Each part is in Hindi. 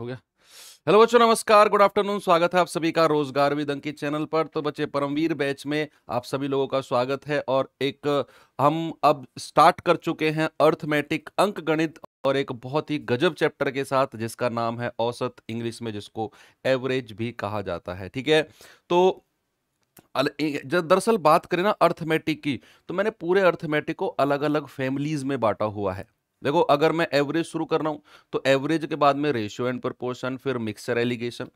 हो गया हेलो बच्चों नमस्कार गुड आफ्टरनून स्वागत है आप सभी का रोजगार विद अंकित चैनल पर तो बच्चे परमवीर बैच में आप सभी लोगों का स्वागत है और एक हम अब स्टार्ट कर चुके हैं अर्थमेटिक अंक गणित और एक बहुत ही गजब चैप्टर के साथ जिसका नाम है औसत इंग्लिश में जिसको एवरेज भी कहा जाता है ठीक है तो जब दरअसल बात करें ना अर्थमेटिक की तो मैंने पूरे अर्थमेटिक को अलग अलग फैमिलीज में बांटा हुआ है देखो अगर मैं एवरेज शुरू कर रहा हूं तो एवरेज के बाद में रेशियो एंड प्रपोर्शन फिर मिक्सर एलिगेशन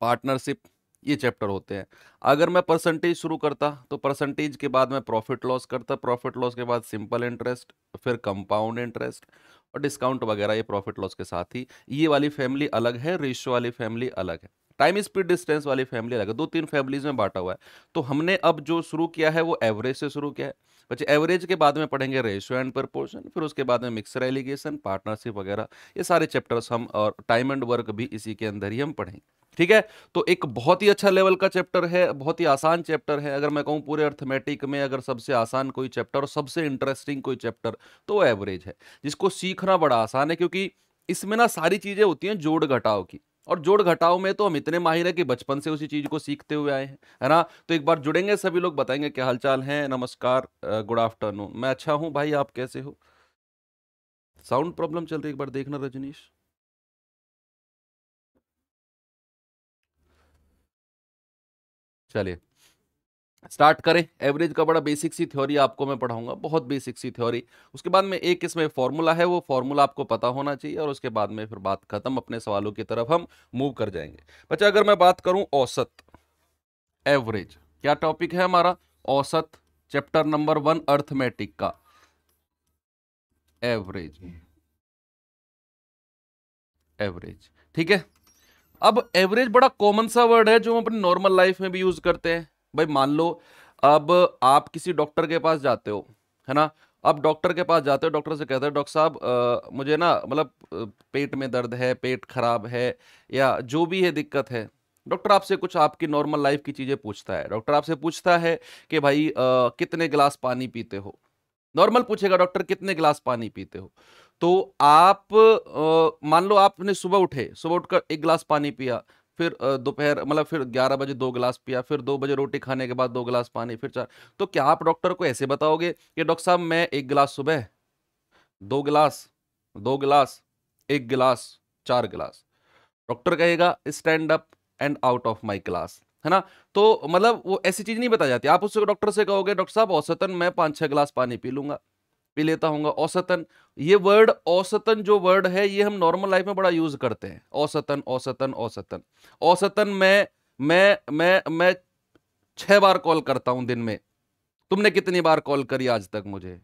पार्टनरशिप ये चैप्टर होते हैं अगर मैं परसेंटेज शुरू करता तो परसेंटेज के बाद मैं प्रॉफिट लॉस करता प्रॉफिट लॉस के बाद सिंपल इंटरेस्ट फिर कंपाउंड इंटरेस्ट और डिस्काउंट वगैरह ये प्रॉफिट लॉस के साथ ही ये वाली फैमिली अलग है रेशियो वाली फैमिली अलग है टाइम स्पीड डिस्टेंस वाली फैमिली अलग है दो तीन फैमिलीज में बांटा हुआ है तो हमने अब जो शुरू किया है वो एवरेज से शुरू किया है बच्चे एवरेज के बाद में पढ़ेंगे रेशियो एंड प्रपोर्शन फिर उसके बाद में मिक्सर एलिगेशन पार्टनरशिप वगैरह ये सारे चैप्टर्स हम और टाइम एंड वर्क भी इसी के अंदर ही हम पढ़ेंगे ठीक है तो एक बहुत ही अच्छा लेवल का चैप्टर है बहुत ही आसान चैप्टर है अगर मैं कहूँ पूरे अर्थमेटिक में अगर सबसे आसान कोई चैप्टर और सबसे इंटरेस्टिंग कोई चैप्टर तो एवरेज है जिसको सीखना बड़ा आसान है क्योंकि इसमें ना सारी चीज़ें होती हैं जोड़ घटाव की और जोड़ घटाओ में तो हम इतने माहिर है कि बचपन से उसी चीज को सीखते हुए आए हैं है ना तो एक बार जुड़ेंगे सभी लोग बताएंगे क्या हालचाल है नमस्कार गुड आफ्टरनून मैं अच्छा हूँ भाई आप कैसे हो साउंड प्रॉब्लम चल रही है एक बार देखना रजनीश चलिए स्टार्ट करें एवरेज का बड़ा बेसिक सी थ्योरी आपको मैं पढ़ाऊंगा बहुत बेसिक सी थ्योरी उसके बाद में एक इसमें फॉर्मूला है वो फॉर्मूला आपको पता होना चाहिए और उसके बाद में फिर बात खत्म अपने सवालों की तरफ हम मूव कर जाएंगे बच्चा अगर मैं बात करूं औसत एवरेज क्या टॉपिक है हमारा औसत चैप्टर नंबर वन अर्थमेटिक का एवरेज एवरेज ठीक है अब एवरेज बड़ा कॉमन सा वर्ड है जो हम अपनी नॉर्मल लाइफ में भी यूज करते हैं भाई मान लो अब आप किसी डॉक्टर के पास जाते हो है ना अब डॉक्टर के पास जाते हो डॉक्टर से कहते हो डॉक्टर साहब मुझे ना मतलब पेट में दर्द है पेट खराब है या जो भी है दिक्कत है डॉक्टर आपसे कुछ आपकी नॉर्मल लाइफ की चीज़ें पूछता है डॉक्टर आपसे पूछता है कि भाई आ, कितने गिलास पानी पीते हो नॉर्मल पूछेगा डॉक्टर कितने गिलास पानी पीते हो तो आप मान लो आपने सुबह उठे सुबह उठकर एक गिलास पानी पिया फिर दोपहर मतलब फिर ग्यारह बजे दो गिलास पिया फिर दो बजे रोटी खाने के बाद दो गिलास पानी फिर चार तो क्या आप डॉक्टर को ऐसे बताओगे कि डॉक्टर साहब मैं एक गिलास सुबह दो गिलास दो गिलास एक गिलास चार गिलास डॉक्टर कहेगा stand up and out of my class है ना तो मतलब वो ऐसी चीज़ नहीं बताई जाती आप उससे डॉक्टर से कहोगे डॉक्टर साहब औसतन मैं पाँच छः गिलास पानी पी लूंगा भी लेता हूँ औसतन ये वर्ड औसतन जो वर्ड है ये हम नॉर्मल लाइफ में बड़ा यूज़ करते हैं औसतन औसतन औसतन औसतन मैं मैं मैं मैं छह बार कॉल करता हूँ दिन में तुमने कितनी बार कॉल करी आज तक मुझे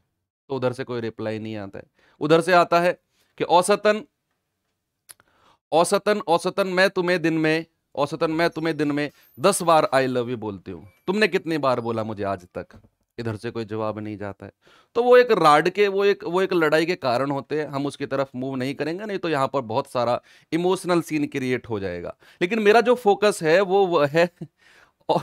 तो उधर से कोई रिप्लाई नहीं आता है उधर से आता है कि औसतन औसतन औसतन मैं तुम्हें दिन में औसतन मैं तुम्हें दिन में दस बार आई लव यू बोलती हूँ तुमने कितनी बार बोला मुझे आज तक इधर से कोई जवाब नहीं जाता है तो वो एक राड के वो एक वो एक लड़ाई के कारण होते हैं हम उसकी तरफ मूव नहीं करेंगे नहीं तो यहाँ पर बहुत सारा इमोशनल सीन क्रिएट हो जाएगा लेकिन मेरा जो फोकस है वो, है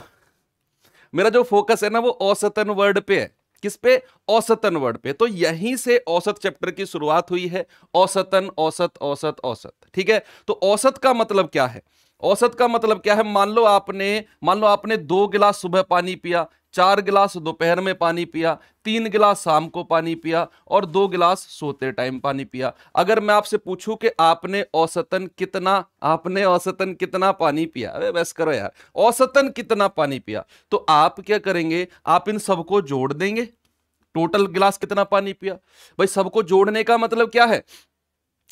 मेरा जो फोकस है ना वो औसतन वर्ड पे है किस पे औसतन वर्ड पे तो यहीं से औसत चैप्टर की शुरुआत हुई है औसतन औसत औसत औसत ठीक है तो औसत का मतलब क्या है औसत का मतलब क्या है मान लो आपने मान लो आपने दो गिलास सुबह पानी पिया चार गिलास दोपहर में पानी पिया तीन गिलास शाम को पानी पिया और दो गिलास सोते टाइम पानी पिया अगर मैं आपसे पूछूं कि आपने औसतन कितना आपने औसतन कितना पानी पिया अरे बस करो यार औसतन कितना पानी पिया तो आप क्या करेंगे आप इन सबको जोड़ देंगे टोटल गिलास कितना पानी पिया भाई सबको जोड़ने का मतलब क्या है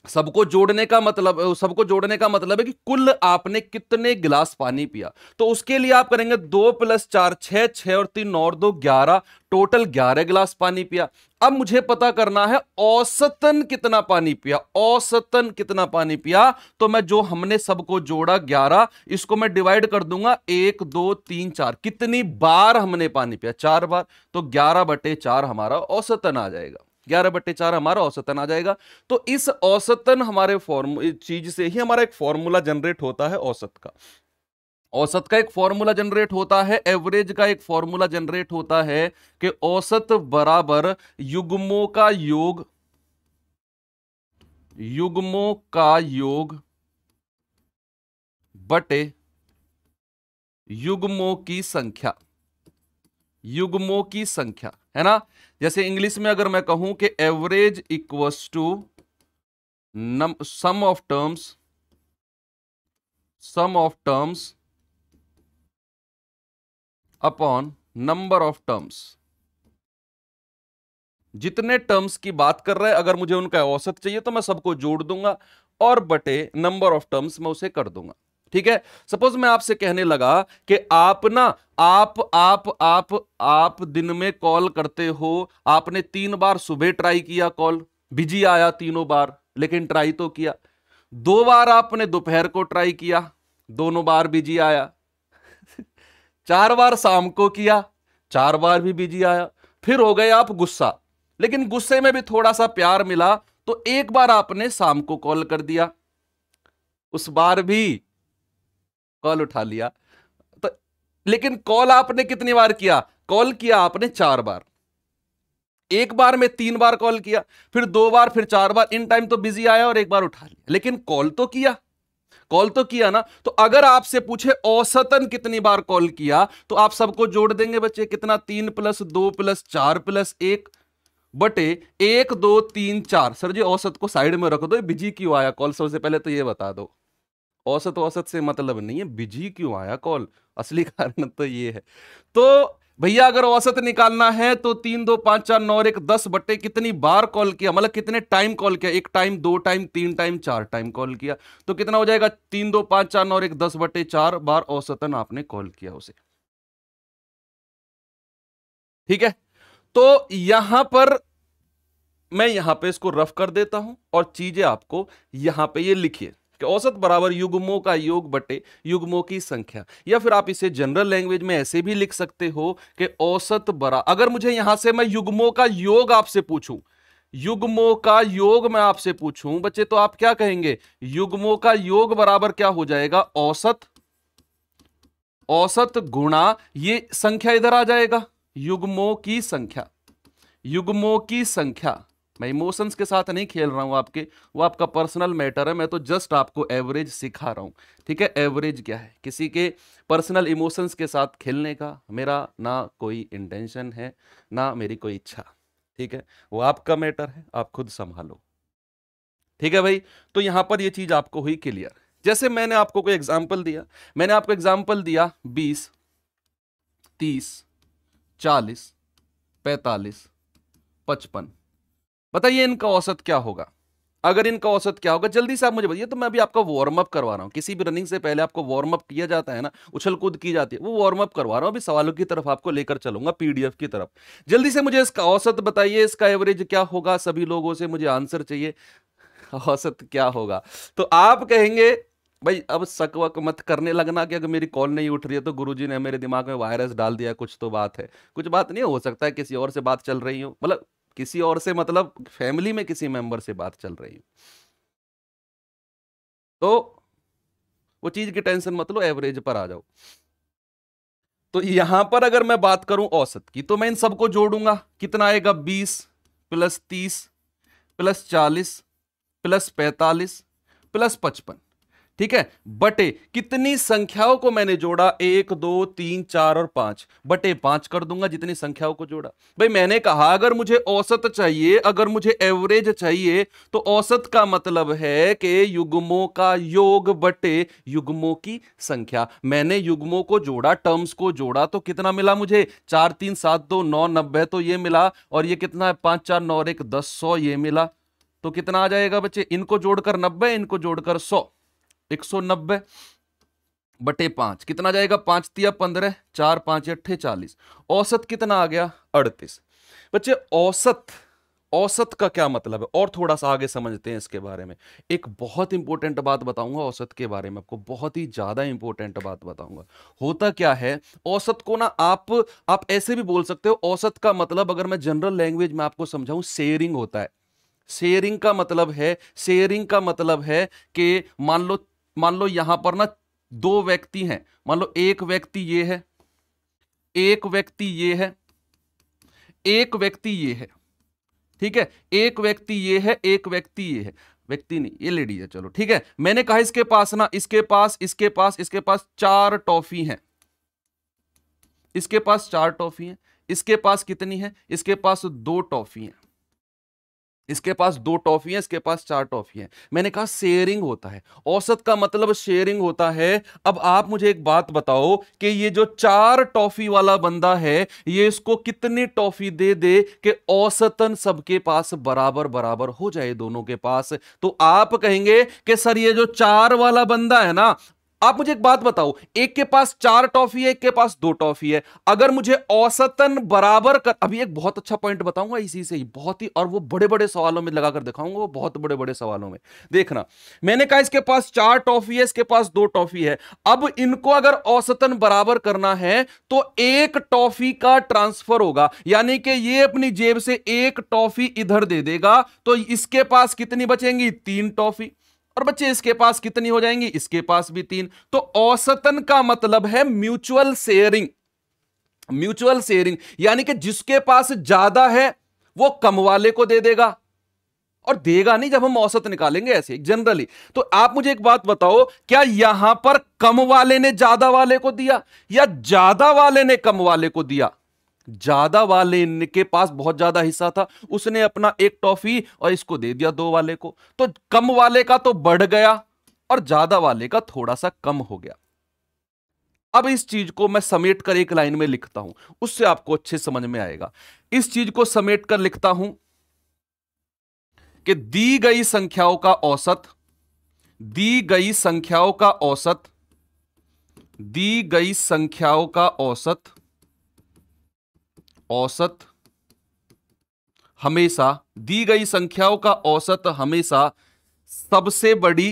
सबको जोड़ने का मतलब सबको जोड़ने का मतलब है कि कुल आपने कितने गिलास पानी पिया तो उसके लिए आप करेंगे दो प्लस चार छह छह और तीन और दो ग्यारह टोटल ग्यारह गिलास पानी पिया अब मुझे पता करना है औसतन कितना पानी पिया औसतन कितना पानी पिया तो मैं जो हमने सबको जोड़ा ग्यारह इसको मैं डिवाइड कर दूंगा एक दो तीन चार कितनी बार हमने पानी पिया चार बार तो ग्यारह बटे चार हमारा औसतन आ जाएगा ग्यारह बट्टे चार हमारा औसतन आ जाएगा तो इस औसतन हमारे फॉर्म चीज से ही हमारा एक फॉर्मूला जनरेट होता है औसत का औसत का एक फॉर्मूला जनरेट होता है एवरेज का एक फॉर्मूला जनरेट होता है कि औसत बराबर युग्मों का योग युग्मों का योग बटे युग्मों की संख्या युग्मों की संख्या है ना जैसे इंग्लिश में अगर मैं कहूं कि average equals to sum of terms sum of terms upon number of terms जितने टर्म्स की बात कर रहे हैं अगर मुझे उनका औसत चाहिए तो मैं सबको जोड़ दूंगा और बटे नंबर ऑफ टर्म्स मैं उसे कर दूंगा ठीक है सपोज मैं आपसे कहने लगा कि आप ना आप आप आप आप दिन में कॉल करते हो आपने तीन बार सुबह ट्राई किया कॉल बिजी आया तीनों बार लेकिन ट्राई तो किया दो बार आपने दोपहर को ट्राई किया दोनों बार बिजी आया चार बार शाम को किया चार बार भी बिजी आया फिर हो गए आप गुस्सा लेकिन गुस्से में भी थोड़ा सा प्यार मिला तो एक बार आपने शाम को कॉल कर दिया उस बार भी कॉल उठा लिया तो लेकिन कॉल आपने कितनी बार किया कॉल किया आपने चार बार एक बार में तीन बार कॉल किया फिर दो बार फिर चार बार इन टाइम तो बिजी आया और एक बार उठा लिया लेकिन कॉल तो किया कॉल तो किया ना तो अगर आपसे पूछे औसतन कितनी बार कॉल किया तो आप सबको जोड़ देंगे बच्चे कितना तीन प्लस दो प्लस चार प्लस एक बटे एक दो तीन चार सर जी औसत को साइड में रख दो बिजी क्यों आया कॉल सबसे पहले तो ये बता दो औसत औसत से मतलब नहीं है बिजी क्यों आया कॉल असली कारण तो ये है तो भैया अगर औसत निकालना है तो तीन दो पांच चार नौ एक दस बट्टे कितनी बार कॉल किया मतलब कितने टाइम कॉल किया एक टाइम दो टाइम तीन टाइम चार टाइम कॉल किया तो कितना हो जाएगा तीन दो पांच चार नौ एक दस बट्टे चार बार औसतन आपने कॉल किया उसे ठीक है तो यहां पर मैं यहां पे इसको रफ कर देता हूं और चीजें आपको यहां पे ये लिखिए कि औसत बराबर युग्मों का योग बटे युग्मों की संख्या या फिर आप इसे जनरल लैंग्वेज में ऐसे भी लिख सकते हो कि औसत बरा अगर मुझे यहां से मैं युग्मों का योग आपसे पूछूं युग्मों का योग मैं आपसे पूछूं बच्चे तो आप क्या कहेंगे युग्मों का योग बराबर क्या हो जाएगा औसत औसत गुणा ये संख्या इधर आ जाएगा युग्मों की संख्या युग्मों की संख्या मैं इमोशंस के साथ नहीं खेल रहा हूँ आपके वो आपका पर्सनल मैटर है मैं तो जस्ट आपको एवरेज सिखा रहा हूँ ठीक है एवरेज क्या है किसी के पर्सनल इमोशंस के साथ खेलने का मेरा ना कोई इंटेंशन है ना मेरी कोई इच्छा ठीक है वो आपका मैटर है आप खुद संभालो ठीक है भाई तो यहाँ पर ये चीज़ आपको हुई क्लियर जैसे मैंने आपको कोई एग्जाम्पल दिया मैंने आपको एग्जाम्पल दिया बीस तीस चालीस पैंतालीस पचपन बताइए इनका औसत क्या होगा अगर इनका औसत क्या होगा जल्दी से आप मुझे बताइए तो मैं अभी आपका वार्म अप करवा रहा हूँ किसी भी रनिंग से पहले आपको वार्म अप किया जाता है ना उछल कूद की जाती है वो वार्म अप करवा रहा हूँ अभी सवालों की तरफ आपको लेकर चलूंगा पीडीएफ की तरफ जल्दी से मुझे इसका औसत बताइए इसका एवरेज क्या होगा सभी लोगों से मुझे आंसर चाहिए औसत क्या होगा तो आप कहेंगे भाई अब शक वक मत करने लगना कि अगर मेरी कॉल नहीं उठ रही है तो गुरुजी ने मेरे दिमाग में वायरस डाल दिया कुछ तो बात है कुछ बात नहीं हो सकता है किसी और से बात चल रही हो मतलब किसी और से मतलब फैमिली में किसी मेंबर से बात चल रही तो वो चीज की टेंशन मत लो एवरेज पर आ जाओ तो यहां पर अगर मैं बात करूं औसत की तो मैं इन सबको जोड़ूंगा कितना आएगा बीस प्लस तीस प्लस चालीस प्लस पैतालीस प्लस पचपन ठीक है बटे कितनी संख्याओं को मैंने जोड़ा एक दो तीन चार और पांच बटे पांच कर दूंगा जितनी संख्याओं को जोड़ा भाई मैंने कहा अगर मुझे औसत चाहिए अगर मुझे एवरेज चाहिए तो औसत का मतलब है कि युग्मों का योग बटे युग्मों की संख्या मैंने युग्मों को जोड़ा टर्म्स को जोड़ा तो कितना मिला मुझे चार तीन सात दो नौ नब्बे तो ये मिला और ये कितना है पांच चार नौ एक दस सौ ये मिला तो कितना आ जाएगा बच्चे इनको जोड़कर नब्बे इनको जोड़कर सौ एक सौ नब्बे बटे पांच कितना जाएगा पांच तिया पंद्रह चार पांच अट्ठे चालीस औसत कितना आ गया अड़तीस बच्चे औसत औसत का क्या मतलब है और थोड़ा सा आगे समझते हैं इसके बारे में एक बहुत इंपॉर्टेंट बात बताऊंगा औसत के बारे में आपको बहुत ही ज़्यादा इंपॉर्टेंट बात बताऊंगा होता क्या है औसत को ना आप आप ऐसे भी बोल सकते हो औसत का मतलब अगर मैं जनरल लैंग्वेज में आपको समझाऊं शेयरिंग होता है शेयरिंग का मतलब है शेयरिंग का मतलब है कि मान लो मान लो यहां पर ना दो व्यक्ति हैं मान लो एक व्यक्ति ये है एक व्यक्ति ये है एक व्यक्ति ये है ठीक है एक व्यक्ति ये है एक व्यक्ति ये है व्यक्ति नहीं ये लेडी है चलो ठीक है मैंने कहा इसके पास ना इसके पास इसके पास इसके पास चार टॉफी हैं इसके पास चार टॉफी हैं इसके पास कितनी है इसके पास दो टॉफी हैं इसके पास दो टॉफी है इसके पास चार टॉफी है मैंने कहा शेयरिंग होता है औसत का मतलब शेयरिंग होता है अब आप मुझे एक बात बताओ कि ये जो चार टॉफी वाला बंदा है ये इसको कितनी टॉफी दे दे कि औसतन सबके पास बराबर बराबर हो जाए दोनों के पास तो आप कहेंगे कि सर ये जो चार वाला बंदा है ना आप मुझे एक बात बताओ एक के पास चार टॉफी है एक के पास दो टॉफी है अगर मुझे औसतन बराबर कर अभी एक बहुत अच्छा पॉइंट बताऊंगा इसी से ही बहुत ही और वो बड़े बड़े सवालों में लगाकर दिखाऊंगा वो बहुत बड़े बड़े सवालों में देखना मैंने कहा इसके पास चार टॉफी है इसके पास दो टॉफी है अब इनको अगर औसतन बराबर करना है तो एक टॉफी का ट्रांसफर होगा यानी कि ये अपनी जेब से एक टॉफी इधर दे देगा तो इसके पास कितनी बचेंगी तीन टॉफी और बच्चे इसके पास कितनी हो जाएंगी इसके पास भी तीन तो औसतन का मतलब है म्यूचुअल शेयरिंग म्यूचुअल शेयरिंग यानी कि जिसके पास ज्यादा है वो कम वाले को दे देगा और देगा नहीं जब हम औसत निकालेंगे ऐसे जनरली तो आप मुझे एक बात बताओ क्या यहां पर कम वाले ने ज्यादा वाले को दिया या ज्यादा वाले ने कम वाले को दिया ज्यादा वाले के पास बहुत ज्यादा हिस्सा था उसने अपना एक टॉफी और इसको दे दिया दो वाले को तो कम वाले का तो बढ़ गया और ज्यादा वाले का थोड़ा सा कम हो गया अब इस चीज को मैं समेट कर एक लाइन में लिखता हूं उससे आपको अच्छे समझ में आएगा इस चीज को समेट कर लिखता हूं कि दी गई संख्याओं का औसत दी गई संख्याओं का औसत दी गई संख्याओं का औसत औसत हमेशा दी गई संख्याओं का औसत हमेशा सबसे बड़ी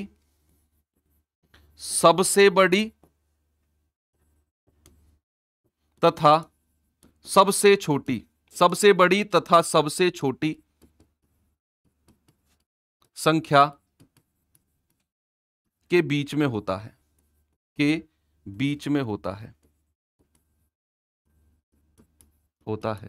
सबसे बड़ी तथा सबसे छोटी सबसे बड़ी तथा सबसे छोटी संख्या के बीच में होता है के बीच में होता है होता है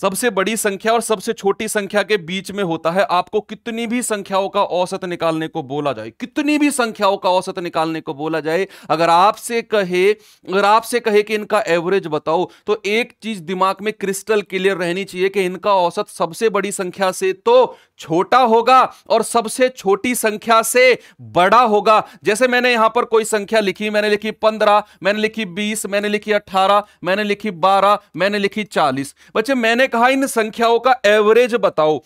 सबसे बड़ी संख्या और सबसे छोटी संख्या के बीच में होता है आपको कितनी भी संख्याओं का औसत निकालने को बोला जाए कितनी भी संख्याओं का औसत निकालने को बोला जाए अगर आपसे कहे अगर आपसे कहे कि इनका एवरेज बताओ तो एक चीज दिमाग में क्रिस्टल क्लियर रहनी चाहिए कि इनका औसत सबसे बड़ी संख्या से तो छोटा होगा और सबसे छोटी संख्या से बड़ा होगा जैसे मैंने यहां पर कोई संख्या लिखी मैंने लिखी पंद्रह मैंने लिखी बीस मैंने लिखी अट्ठारह मैंने लिखी बारह मैंने लिखी चालीस बच्चे मैंने ने कहा इन संख्याओं का एवरेज बताओ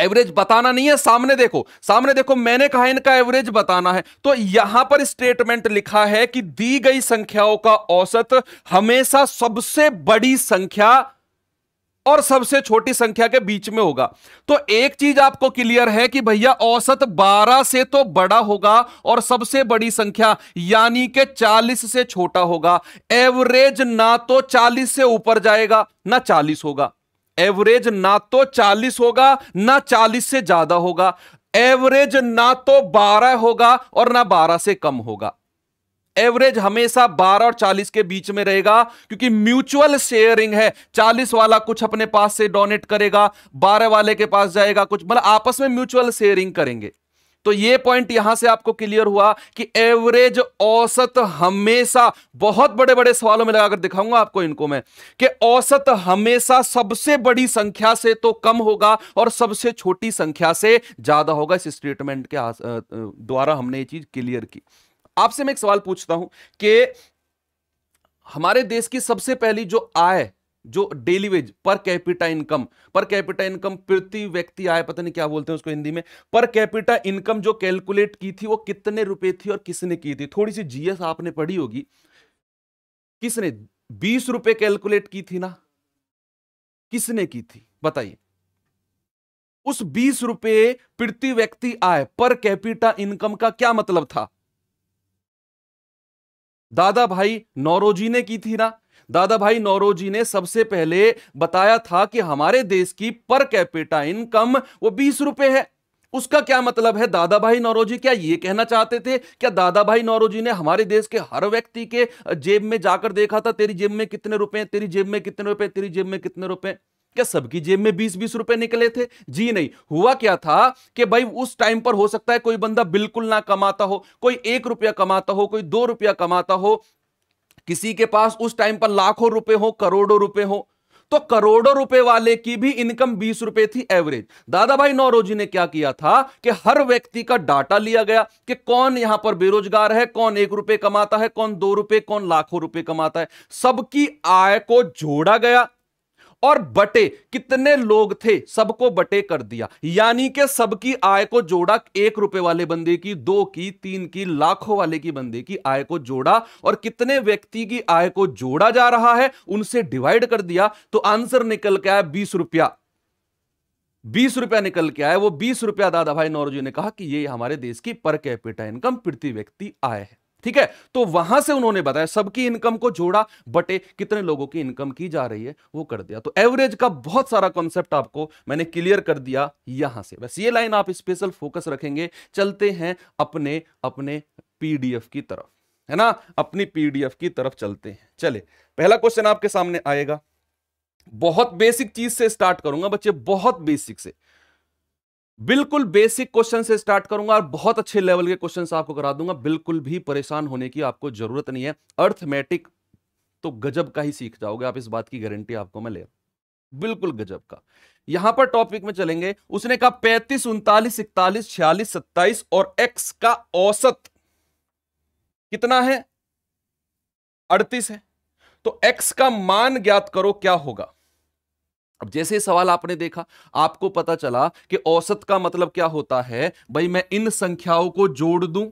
एवरेज बताना नहीं है सामने देखो सामने देखो मैंने कहा इनका एवरेज बताना है तो यहां पर स्टेटमेंट लिखा है कि दी गई संख्याओं का औसत हमेशा सबसे बड़ी संख्या और सबसे छोटी संख्या के बीच में होगा तो एक चीज आपको क्लियर है कि भैया औसत 12 से तो बड़ा होगा और सबसे बड़ी संख्या यानी के 40 से छोटा होगा एवरेज ना तो 40 से ऊपर जाएगा ना 40 होगा एवरेज ना तो 40 होगा ना 40 से ज्यादा होगा एवरेज ना तो 12 होगा और ना 12 से कम होगा एवरेज हमेशा 12 और 40 के बीच में रहेगा क्योंकि म्यूचुअल शेयरिंग है 40 वाला कुछ अपने पास से डोनेट करेगा 12 वाले के पास जाएगा कुछ मतलब आपस में म्यूचुअल शेयरिंग करेंगे तो ये पॉइंट यहां से आपको क्लियर हुआ कि एवरेज औसत हमेशा बहुत बड़े बड़े सवालों में लगाकर दिखाऊंगा आपको इनको मैं कि औसत हमेशा सबसे बड़ी संख्या से तो कम होगा और सबसे छोटी संख्या से ज्यादा होगा इस स्टेटमेंट के द्वारा हमने ये चीज क्लियर की आपसे मैं एक सवाल पूछता हूं कि हमारे देश की सबसे पहली जो आय जो daily wage per capita income per capita income प्रति व्यक्ति आय पता नहीं क्या बोलते हैं उसको हिंदी में पर कैपिटा इनकम जो कैलकुलेट की थी वो कितने रुपए थी और किसने की थी थोड़ी सी जीएस आपने पढ़ी होगी किसने बीस रुपए कैलकुलेट की थी ना किसने की थी बताइए उस बीस रुपए प्रति व्यक्ति आय पर कैपिटा इनकम का क्या मतलब था दादा भाई नौरोजी ने की थी ना दादा भाई नौरोजी ने सबसे पहले बताया था कि हमारे देश की पर कैपिटा इनकम वो बीस रुपए है उसका क्या मतलब है दादा भाई नौरोजी क्या ये कहना चाहते थे क्या दादा भाई नौरोजी ने हमारे देश के हर व्यक्ति के जेब में जाकर देखा था तेरी जेब में कितने रुपए तेरी जेब में कितने रुपए तेरी जेब में कितने रुपए क्या सबकी जेब में बीस बीस रुपए निकले थे जी नहीं हुआ क्या था कि भाई उस टाइम पर हो सकता है कोई बंदा बिल्कुल ना कमाता हो कोई एक रुपया कमाता हो कोई दो रुपया कमाता हो किसी के पास उस टाइम पर लाखों रुपए हो करोड़ों रुपए हो तो करोड़ों रुपए वाले की भी इनकम बीस रुपए थी एवरेज दादा भाई नौरोजी ने क्या किया था कि हर व्यक्ति का डाटा लिया गया कि कौन यहां पर बेरोजगार है कौन एक रुपए कमाता है कौन दो रुपए कौन लाखों रुपए कमाता है सबकी आय को जोड़ा गया और बटे कितने लोग थे सबको बटे कर दिया यानी कि सबकी आय को जोड़ा एक रुपए वाले बंदे की दो की तीन की लाखों वाले की बंदे की आय को जोड़ा और कितने व्यक्ति की आय को जोड़ा जा रहा है उनसे डिवाइड कर दिया तो आंसर निकल के आया बीस रुपया बीस रुपया निकल के आया वो बीस रुपया दादा भाई नौरजी ने कहा कि ये हमारे देश की पर कैपिटा इनकम प्रति व्यक्ति आय है ठीक है तो वहां से उन्होंने बताया सबकी इनकम को जोड़ा बटे कितने लोगों की इनकम की जा रही है वो कर दिया तो एवरेज का बहुत सारा कॉन्सेप्ट आपको मैंने क्लियर कर दिया यहां से बस ये लाइन आप स्पेशल फोकस रखेंगे चलते हैं अपने अपने पीडीएफ की तरफ है ना अपनी पीडीएफ की तरफ चलते हैं चले पहला क्वेश्चन आपके सामने आएगा बहुत बेसिक चीज से स्टार्ट करूंगा बच्चे बहुत बेसिक से बिल्कुल बेसिक क्वेश्चन से स्टार्ट करूंगा और बहुत अच्छे लेवल के क्वेश्चन आपको करा दूंगा बिल्कुल भी परेशान होने की आपको जरूरत नहीं है अर्थमेटिक तो गजब का ही सीख जाओगे आप इस बात की गारंटी आपको मैं ले बिल्कुल गजब का यहां पर टॉपिक में चलेंगे उसने कहा पैंतीस उनतालीस इकतालीस छियालीस सत्ताईस और एक्स का औसत कितना है अड़तीस है तो एक्स का मान ज्ञात करो क्या होगा अब जैसे सवाल आपने देखा आपको पता चला कि औसत का मतलब क्या होता है भाई मैं इन संख्याओं को जोड़ दूं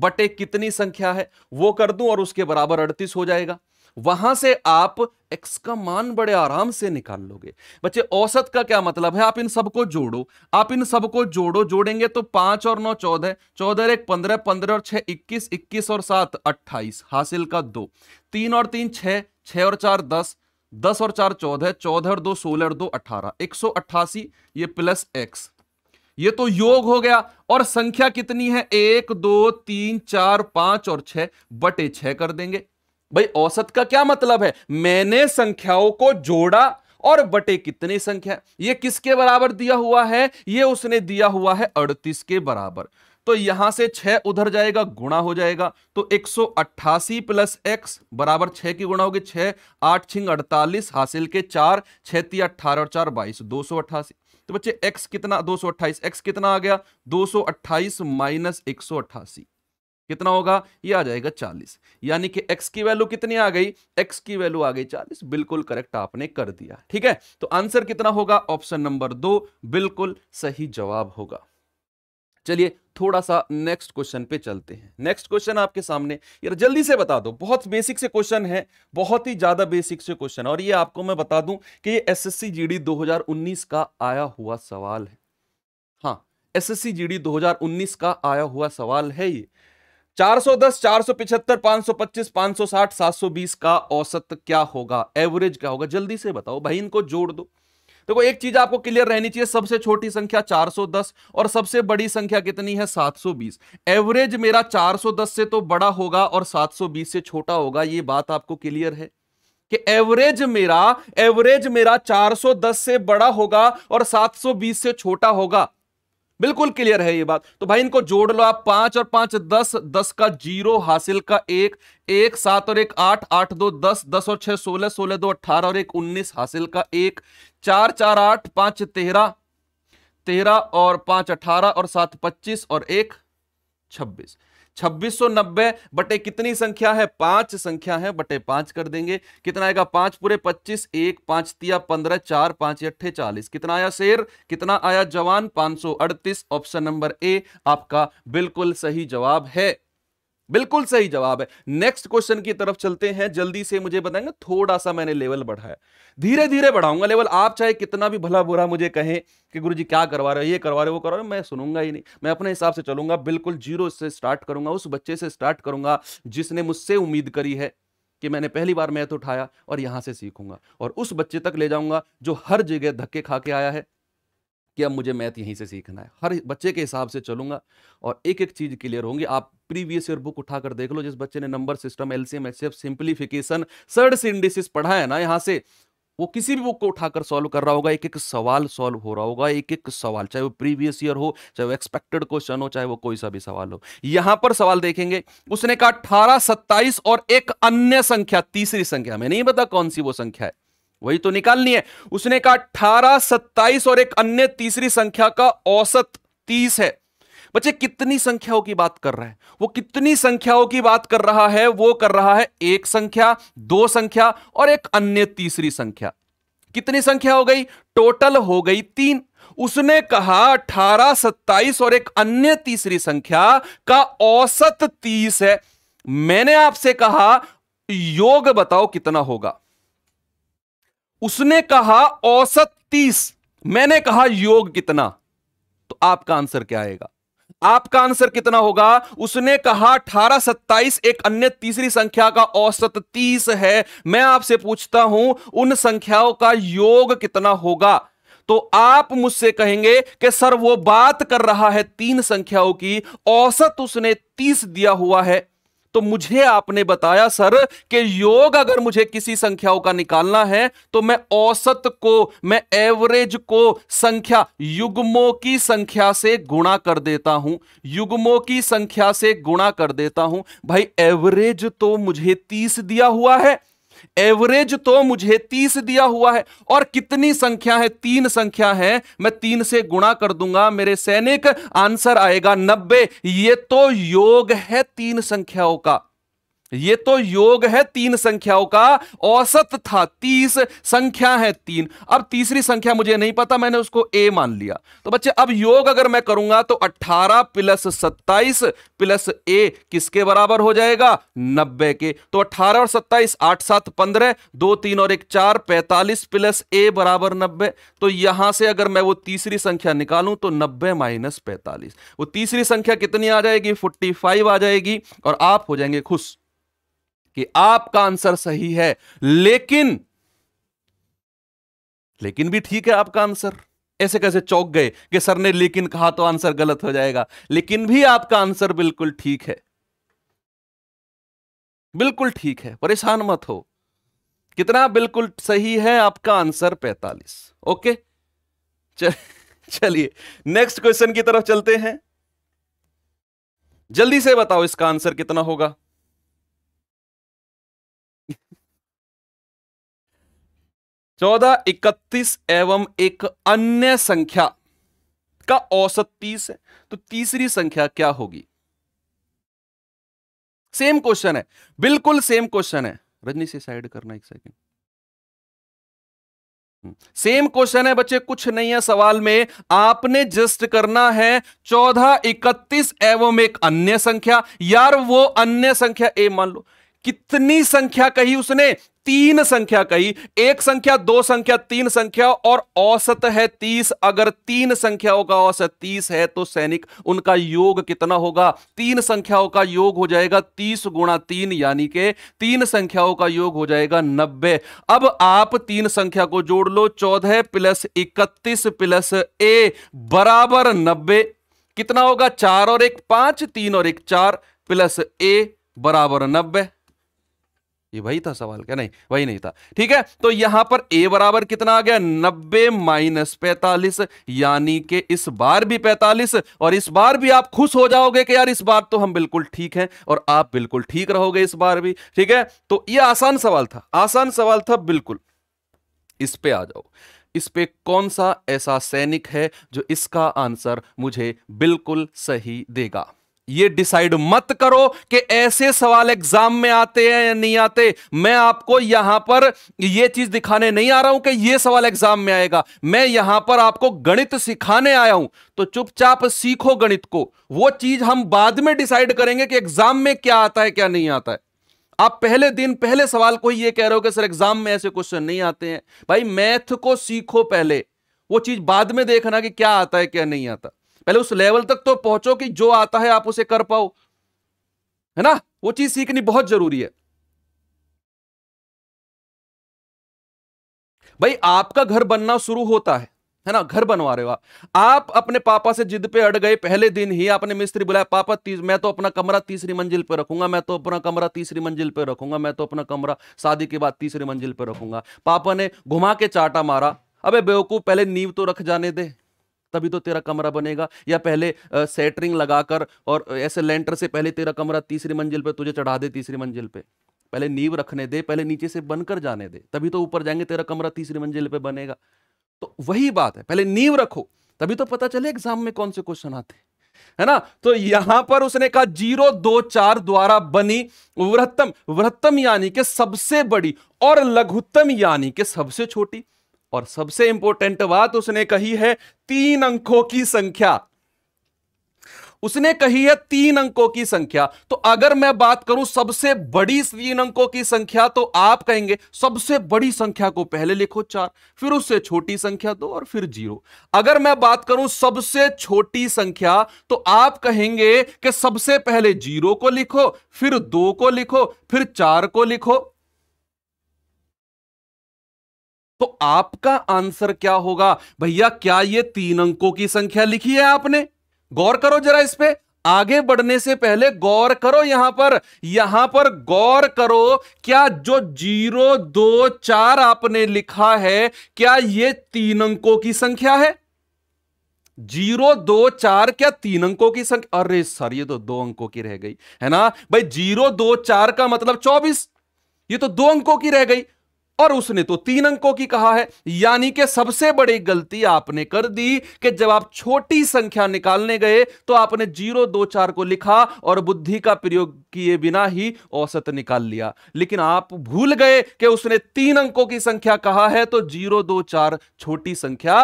बटे कितनी संख्या है वो कर दूं और उसके बराबर अड़तीस हो जाएगा वहां से आप x का मान बड़े आराम से निकाल लोगे बच्चे औसत का क्या मतलब है आप इन सबको जोड़ो आप इन सबको जोड़ो जोड़ेंगे तो पांच और नौ चौदह चौदह एक पंद्रह पंद्रह और छह इक्कीस इक्कीस और सात अट्ठाईस हासिल का दो तीन और तीन छह छह और चार दस दस और चार चौदह चौदह और दो सोलह और दो अठारह एक सौ अट्ठासी ये प्लस एक्स ये तो योग हो गया और संख्या कितनी है एक दो तीन चार पांच और छह बटे छह कर देंगे भाई औसत का क्या मतलब है मैंने संख्याओं को जोड़ा और बटे कितनी संख्या ये किसके बराबर दिया हुआ है ये उसने दिया हुआ है अड़तीस के बराबर तो यहां से छह उधर जाएगा गुणा हो जाएगा तो 188 प्लस एक्स बराबर छह की गुणा होगी छह आठ छिंग अड़तालीस हासिल के चार छती अट्ठारह और चार बाईस दो सौ अट्ठासी तो बच्चे एक्स कितना दो सौ अट्ठाईस एक्स कितना आ गया दो सौ अट्ठाईस माइनस एक सौ अट्ठासी कितना होगा ये आ जाएगा 40 यानी कि x की वैल्यू कितनी आ गई x की वैल्यू आ गई 40 बिल्कुल करेक्ट आपने कर दिया ठीक है तो आंसर कितना होगा ऑप्शन नंबर दो बिल्कुल सही जवाब होगा चलिए थोड़ा सा नेक्स्ट क्वेश्चन पे चलते हैं नेक्स्ट क्वेश्चन आपके सामने यार जल्दी से बता दो बहुत बेसिक से क्वेश्चन है बहुत ही ज्यादा बेसिक से क्वेश्चन और ये आपको मैं बता दूं कि ये एसएससी जीडी 2019 का आया हुआ सवाल है हाँ एसएससी जीडी 2019 का आया हुआ सवाल है ये 410, 475, सात 560, 720 का औसत क्या होगा एवरेज क्या होगा जल्दी से बताओ भाई इनको जोड़ दो देखो एक चीज आपको क्लियर रहनी चाहिए सबसे छोटी संख्या 410 और सबसे बड़ी संख्या कितनी है 720 एवरेज मेरा 410 से तो बड़ा होगा और 720 से छोटा होगा ये बात आपको क्लियर है कि एवरेज मेरा एवरेज मेरा 410 से बड़ा होगा और 720 से छोटा होगा बिल्कुल क्लियर है ये बात तो भाई इनको जोड़ लो आप पांच और पांच दस दस का जीरो हासिल का एक एक सात और एक आठ आठ दो दस दस और छह सोलह सोलह दो अठारह और एक उन्नीस हासिल का एक चार चार आठ पांच तेरह तेरह और पांच अठारह और सात पच्चीस और एक छब्बीस 2690 बटे कितनी संख्या है पांच संख्या है बटे पांच कर देंगे कितना आएगा पांच पूरे पच्चीस एक पांच तिया पंद्रह चार पांच अट्ठे चालीस कितना आया शेर कितना आया जवान पांच ऑप्शन नंबर ए आपका बिल्कुल सही जवाब है बिल्कुल सही जवाब है नेक्स्ट क्वेश्चन की तरफ चलते हैं जल्दी से मुझे बताएंगे थोड़ा सा मैंने लेवल बढ़ाया धीरे धीरे बढ़ाऊंगा लेवल आप चाहे कितना भी भला बुरा मुझे कहें कि गुरु जी क्या करवा रहे हो ये करवा रहे हो वो करवा रहे हो मैं सुनूंगा ही नहीं मैं अपने हिसाब से चलूंगा बिल्कुल जीरो से स्टार्ट करूंगा उस बच्चे से स्टार्ट करूंगा जिसने मुझसे उम्मीद करी है कि मैंने पहली बार मैथ उठाया और यहां से सीखूंगा और उस बच्चे तक ले जाऊंगा जो हर जगह धक्के खा के आया है कि अब मुझे मैथ यहीं से सीखना है हर बच्चे के हिसाब से चलूंगा और एक एक चीज़ क्लियर होंगी आप प्रीवियस ईयर बुक उठाकर देख लो जिस बच्चे ने number system LCM HCF simplification surd indices पढ़ा है ना यहाँ से वो किसी भी बुक को उठाकर सॉल्व कर रहा होगा एक एक सवाल सॉल्व हो रहा होगा एक एक सवाल चाहे वो प्रीवियस ईयर हो चाहे वो एक्सपेक्टेड क्वेश्चन हो चाहे वो कोई सा भी सवाल हो यहां पर सवाल देखेंगे उसने कहा अठारह सत्ताईस और एक अन्य संख्या तीसरी संख्या मैं नहीं पता कौन सी वो संख्या है वही तो निकालनी है उसने कहा अठारह सत्ताईस और एक अन्य तीसरी संख्या का औसत तीस है बच्चे कितनी संख्याओं की बात कर रहा है वो कितनी संख्याओं की बात कर रहा है वो कर रहा है एक संख्या दो संख्या और एक अन्य तीसरी संख्या कितनी संख्या हो गई टोटल हो गई तीन उसने कहा अठारह सत्ताईस और एक अन्य तीसरी संख्या का औसत तीस है मैंने आपसे कहा योग बताओ कितना होगा उसने कहा औसत तीस मैंने कहा योग कितना तो आपका आंसर क्या आएगा आपका आंसर कितना होगा उसने कहा अठारह सत्ताईस एक अन्य तीसरी संख्या का औसत तीस है मैं आपसे पूछता हूं उन संख्याओं का योग कितना होगा तो आप मुझसे कहेंगे कि सर वो बात कर रहा है तीन संख्याओं की औसत उसने तीस दिया हुआ है तो मुझे आपने बताया सर कि योग अगर मुझे किसी संख्याओं का निकालना है तो मैं औसत को मैं एवरेज को संख्या युग्मों की संख्या से गुणा कर देता हूं युग्मों की संख्या से गुणा कर देता हूं भाई एवरेज तो मुझे तीस दिया हुआ है एवरेज तो मुझे तीस दिया हुआ है और कितनी संख्या है तीन संख्या है मैं तीन से गुणा कर दूंगा मेरे सैनिक आंसर आएगा नब्बे ये तो योग है तीन संख्याओं का ये तो योग है तीन संख्याओं का औसत था तीस संख्या है तीन अब तीसरी संख्या मुझे नहीं पता मैंने उसको ए मान लिया तो बच्चे अब योग अगर मैं करूंगा तो अट्ठारह प्लस सत्ताईस प्लस ए किसके बराबर हो जाएगा नब्बे के तो अट्ठारह और सत्ताईस आठ सात पंद्रह दो तीन और एक चार पैंतालीस प्लस ए बराबर नब्बे तो यहां से अगर मैं वो तीसरी संख्या निकालू तो नब्बे माइनस वो तीसरी संख्या कितनी आ जाएगी फोर्टी आ जाएगी और आप हो जाएंगे खुश कि आपका आंसर सही है लेकिन लेकिन भी ठीक है आपका आंसर ऐसे कैसे चौक गए कि सर ने लेकिन कहा तो आंसर गलत हो जाएगा लेकिन भी आपका आंसर बिल्कुल ठीक है बिल्कुल ठीक है परेशान मत हो कितना बिल्कुल सही है आपका आंसर 45 ओके चलिए नेक्स्ट क्वेश्चन की तरफ चलते हैं जल्दी से बताओ इसका आंसर कितना होगा चौदह इकतीस एवं एक अन्य संख्या का औसत तीस है तो तीसरी संख्या क्या होगी सेम क्वेश्चन है बिल्कुल सेम क्वेश्चन है रजनी से साइड करना एक सेकंड सेम क्वेश्चन है बच्चे कुछ नहीं है सवाल में आपने जस्ट करना है चौदह इकतीस एवं एक अन्य संख्या यार वो अन्य संख्या ए मान लो कितनी संख्या कही उसने तीन संख्या कही एक संख्या दो संख्या तीन संख्या और औसत है तीस अगर तीन संख्याओं का औसत तीस है तो सैनिक उनका योग कितना होगा तीन संख्याओं का योग हो जाएगा तीस गुणा तीन यानी के तीन संख्याओं का योग हो जाएगा नब्बे अब आप तीन संख्या को जोड़ लो चौदह प्लस इकतीस प्लस ए बराबर नब्बे कितना होगा चार और एक पांच तीन और एक चार प्लस ए बराबर नब्बे ये वही था सवाल क्या नहीं वही नहीं था ठीक है तो यहां पर ए बराबर कितना आ गया नब्बे माइनस पैतालीस यानी कि इस बार भी पैतालीस और इस बार भी आप खुश हो जाओगे कि यार इस बार तो हम बिल्कुल ठीक हैं और आप बिल्कुल ठीक रहोगे इस बार भी ठीक है तो ये आसान सवाल था आसान सवाल था बिल्कुल इस पे आ जाओ इस पे कौन सा ऐसा सैनिक है जो इसका आंसर मुझे बिल्कुल सही देगा ये डिसाइड मत करो कि ऐसे सवाल एग्जाम में आते हैं या नहीं आते मैं आपको यहां पर यह चीज दिखाने नहीं आ रहा हूं कि यह सवाल एग्जाम में आएगा मैं यहां पर आपको गणित सिखाने आया हूं तो चुपचाप सीखो गणित को वो चीज हम बाद में डिसाइड करेंगे कि एग्जाम में क्या आता है क्या नहीं आता है आप पहले दिन पहले सवाल को ही ये कह रहे हो कि सर एग्जाम में ऐसे क्वेश्चन नहीं आते हैं भाई मैथ को सीखो पहले वो चीज बाद में देखना कि क्या आता है क्या नहीं आता पहले उस लेवल तक तो पहुंचो कि जो आता है आप उसे कर पाओ है ना वो चीज सीखनी बहुत जरूरी है भाई आपका घर बनना शुरू होता है है ना घर बनवा रहे हो आप अपने पापा से जिद पे अड़ गए पहले दिन ही आपने मिस्त्री बुलाया पापा तीस मैं तो अपना कमरा तीसरी मंजिल पे रखूंगा मैं तो अपना कमरा तीसरी मंजिल पे रखूंगा मैं तो अपना कमरा शादी के बाद तीसरी मंजिल पे रखूंगा पापा ने घुमा के चाटा मारा अबे बेवकूफ पहले नींव तो रख जाने दे तभी तो तेरा कमरा बनेगा या पहले सेटरिंग लगाकर और ऐसे लेंटर से पहले तेरा कमरा तीसरी मंजिल पे तुझे चढ़ा दे तीसरी मंजिल पे पहले नींव रखने दे पहले नीचे से बनकर जाने दे तभी तो ऊपर जाएंगे तेरा कमरा तीसरी मंजिल पे बनेगा तो वही बात है पहले नींव रखो तभी तो पता चले एग्जाम में कौन से क्वेश्चन आते हैं है ना तो यहां पर उसने कहा जीरो दो चार द्वारा बनी वृहत्तम वृहत्तम यानी के सबसे बड़ी और लघुत्तम यानी के सबसे छोटी और सबसे इंपॉर्टेंट बात उसने कही है तीन अंकों की संख्या उसने कही है तीन अंकों की संख्या तो अगर मैं बात करूं सबसे बड़ी तीन अंकों की संख्या तो आप कहेंगे सबसे बड़ी संख्या को पहले लिखो चार फिर उससे छोटी संख्या दो और फिर जीरो अगर मैं बात करूं सबसे छोटी संख्या तो आप कहेंगे कि सबसे पहले जीरो को लिखो फिर दो को लिखो फिर चार को लिखो तो आपका आंसर क्या होगा भैया क्या ये तीन अंकों की संख्या लिखी है आपने गौर करो जरा इस पे आगे बढ़ने से पहले गौर करो यहां पर यहां पर गौर करो क्या जो जीरो दो चार आपने लिखा है क्या ये तीन अंकों की संख्या है जीरो दो चार क्या तीन अंकों की संख्या अरे सर ये तो दो अंकों की रह गई है ना भाई जीरो दो चार का मतलब चौबीस ये तो दो अंकों की रह गई और उसने तो तीन अंकों की कहा है यानी कि सबसे बड़ी गलती आपने कर दी कि जब आप छोटी संख्या निकालने गए तो आपने जीरो दो चार को लिखा और बुद्धि का प्रयोग किए बिना ही औसत निकाल लिया लेकिन आप भूल गए कि उसने तीन अंकों की संख्या कहा है तो जीरो दो चार छोटी संख्या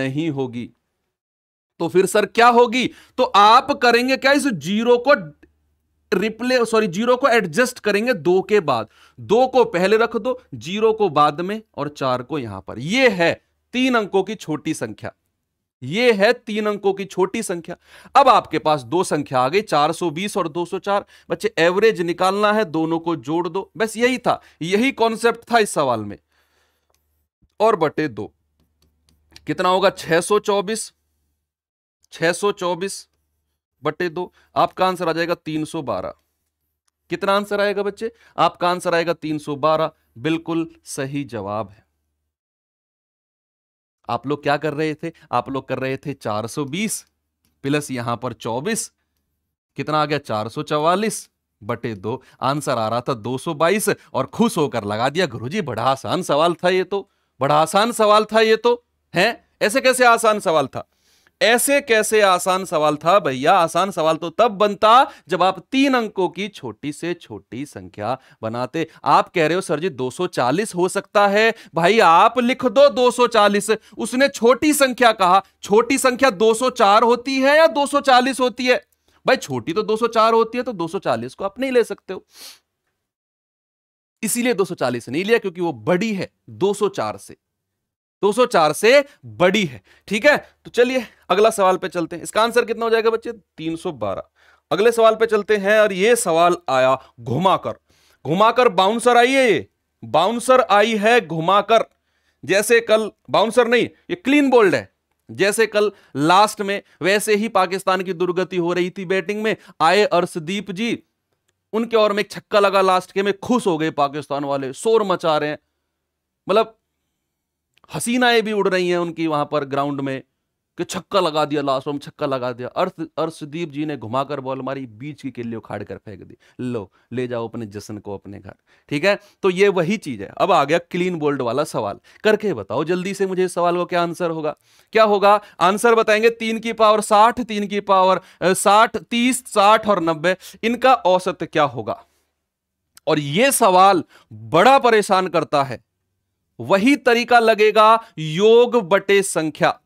नहीं होगी तो फिर सर क्या होगी तो आप करेंगे क्या इस जीरो को रिप्ले सॉरी जीरो को एडजस्ट करेंगे दो के बाद दो को पहले रख दो जीरो को बाद में और चार को यहां पर यह है तीन अंकों की छोटी संख्या यह है तीन अंकों की छोटी संख्या अब आपके पास दो संख्या आ गई 420 और 204 बच्चे एवरेज निकालना है दोनों को जोड़ दो बस यही था यही कॉन्सेप्ट था इस सवाल में और बटे दो कितना होगा 624 624 बटे दो आपका आंसर आ जाएगा 312 कितना आंसर आएगा बच्चे आपका आंसर आएगा 312 बिल्कुल सही जवाब है आप लोग क्या कर रहे थे आप लोग कर रहे थे 420 प्लस यहां पर 24 कितना आ गया 444 बटे दो आंसर आ रहा था 222 और खुश होकर लगा दिया गुरुजी बड़ा आसान सवाल था ये तो बड़ा आसान सवाल था ये तो है ऐसे कैसे आसान सवाल था ऐसे कैसे आसान सवाल था भैया आसान सवाल तो तब बनता जब आप तीन अंकों की छोटी से छोटी संख्या बनाते आप कह रहे हो सर जी 240 हो सकता है भाई आप लिख दो 240 उसने छोटी संख्या कहा छोटी संख्या 204 होती है या 240 होती है भाई छोटी तो 204 होती है तो 240 को आप नहीं ले सकते हो इसीलिए 240 नहीं लिया क्योंकि वो बड़ी है 204 से 204 से बड़ी है ठीक है तो चलिए अगला सवाल पे चलते हैं इसका आंसर कितना हो जाएगा बच्चे 312 अगले सवाल पे चलते हैं और ये सवाल आया घुमाकर घुमाकर बाउंसर आई है ये बाउंसर आई है घुमाकर जैसे कल बाउंसर नहीं ये क्लीन बोल्ड है जैसे कल लास्ट में वैसे ही पाकिस्तान की दुर्गति हो रही थी बैटिंग में आए अर्शदीप जी उनके और में एक छक्का लगा लास्ट के में खुश हो गए पाकिस्तान वाले शोर मचा रहे हैं मतलब हसीनाएं भी उड़ रही हैं उनकी वहां पर ग्राउंड में कि छक्का लगा दिया लास्ट में छक्का लगा दिया अर्थ अर्शदीप जी ने घुमाकर बॉल मारी बीच की किल्ली उखाड़ कर फेंक दी लो ले जाओ अपने जश्न को अपने घर ठीक है तो ये वही चीज है अब आ गया क्लीन बोल्ड वाला सवाल करके बताओ जल्दी से मुझे इस सवाल को क्या आंसर होगा क्या होगा आंसर बताएंगे तीन की पावर साठ तीन की पावर साठ तीस साठ और नब्बे इनका औसत क्या होगा और ये सवाल बड़ा परेशान करता है वही तरीका लगेगा योग बटे संख्या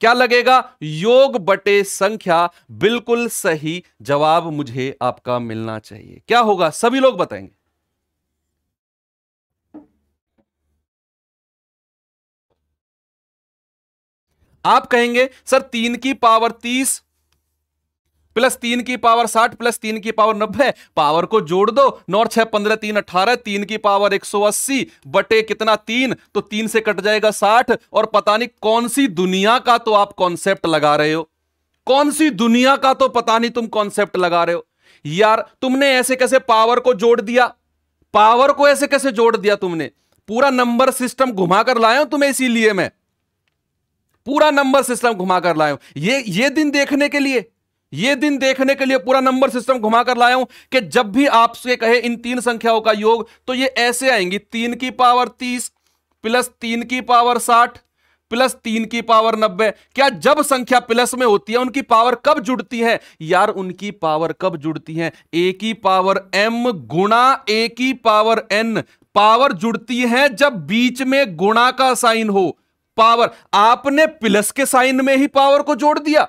क्या लगेगा योग बटे संख्या बिल्कुल सही जवाब मुझे आपका मिलना चाहिए क्या होगा सभी लोग बताएंगे आप कहेंगे सर तीन की पावर तीस प्लस तीन की पावर साठ प्लस तीन की पावर नब्बे पावर को जोड़ दो नौ छह पंद्रह तीन अठारह तीन की पावर एक सौ अस्सी बटे कितना तीन तो तीन से कट जाएगा साठ और पता नहीं कौन सी दुनिया का तो आप कॉन्सेप्ट लगा रहे हो कौन सी दुनिया का तो पता नहीं तुम कॉन्सेप्ट लगा रहे हो यार तुमने ऐसे कैसे पावर को जोड़ दिया पावर को ऐसे कैसे जोड़ दिया तुमने पूरा नंबर सिस्टम घुमा कर लाया तुम्हें इसीलिए मैं पूरा नंबर सिस्टम घुमा कर लाया ये ये दिन देखने के लिए ये दिन देखने के लिए पूरा नंबर सिस्टम घुमा कर लाया हूं कि जब भी आपसे कहे इन तीन संख्याओं का योग तो ये ऐसे आएंगी तीन की पावर तीस प्लस तीन की पावर साठ प्लस तीन की पावर नब्बे क्या जब संख्या प्लस में होती है उनकी पावर कब जुड़ती है यार उनकी पावर कब जुड़ती है ए की पावर एम गुणा ए की पावर एन पावर जुड़ती है जब बीच में गुणा का साइन हो पावर आपने प्लस के साइन में ही पावर को जोड़ दिया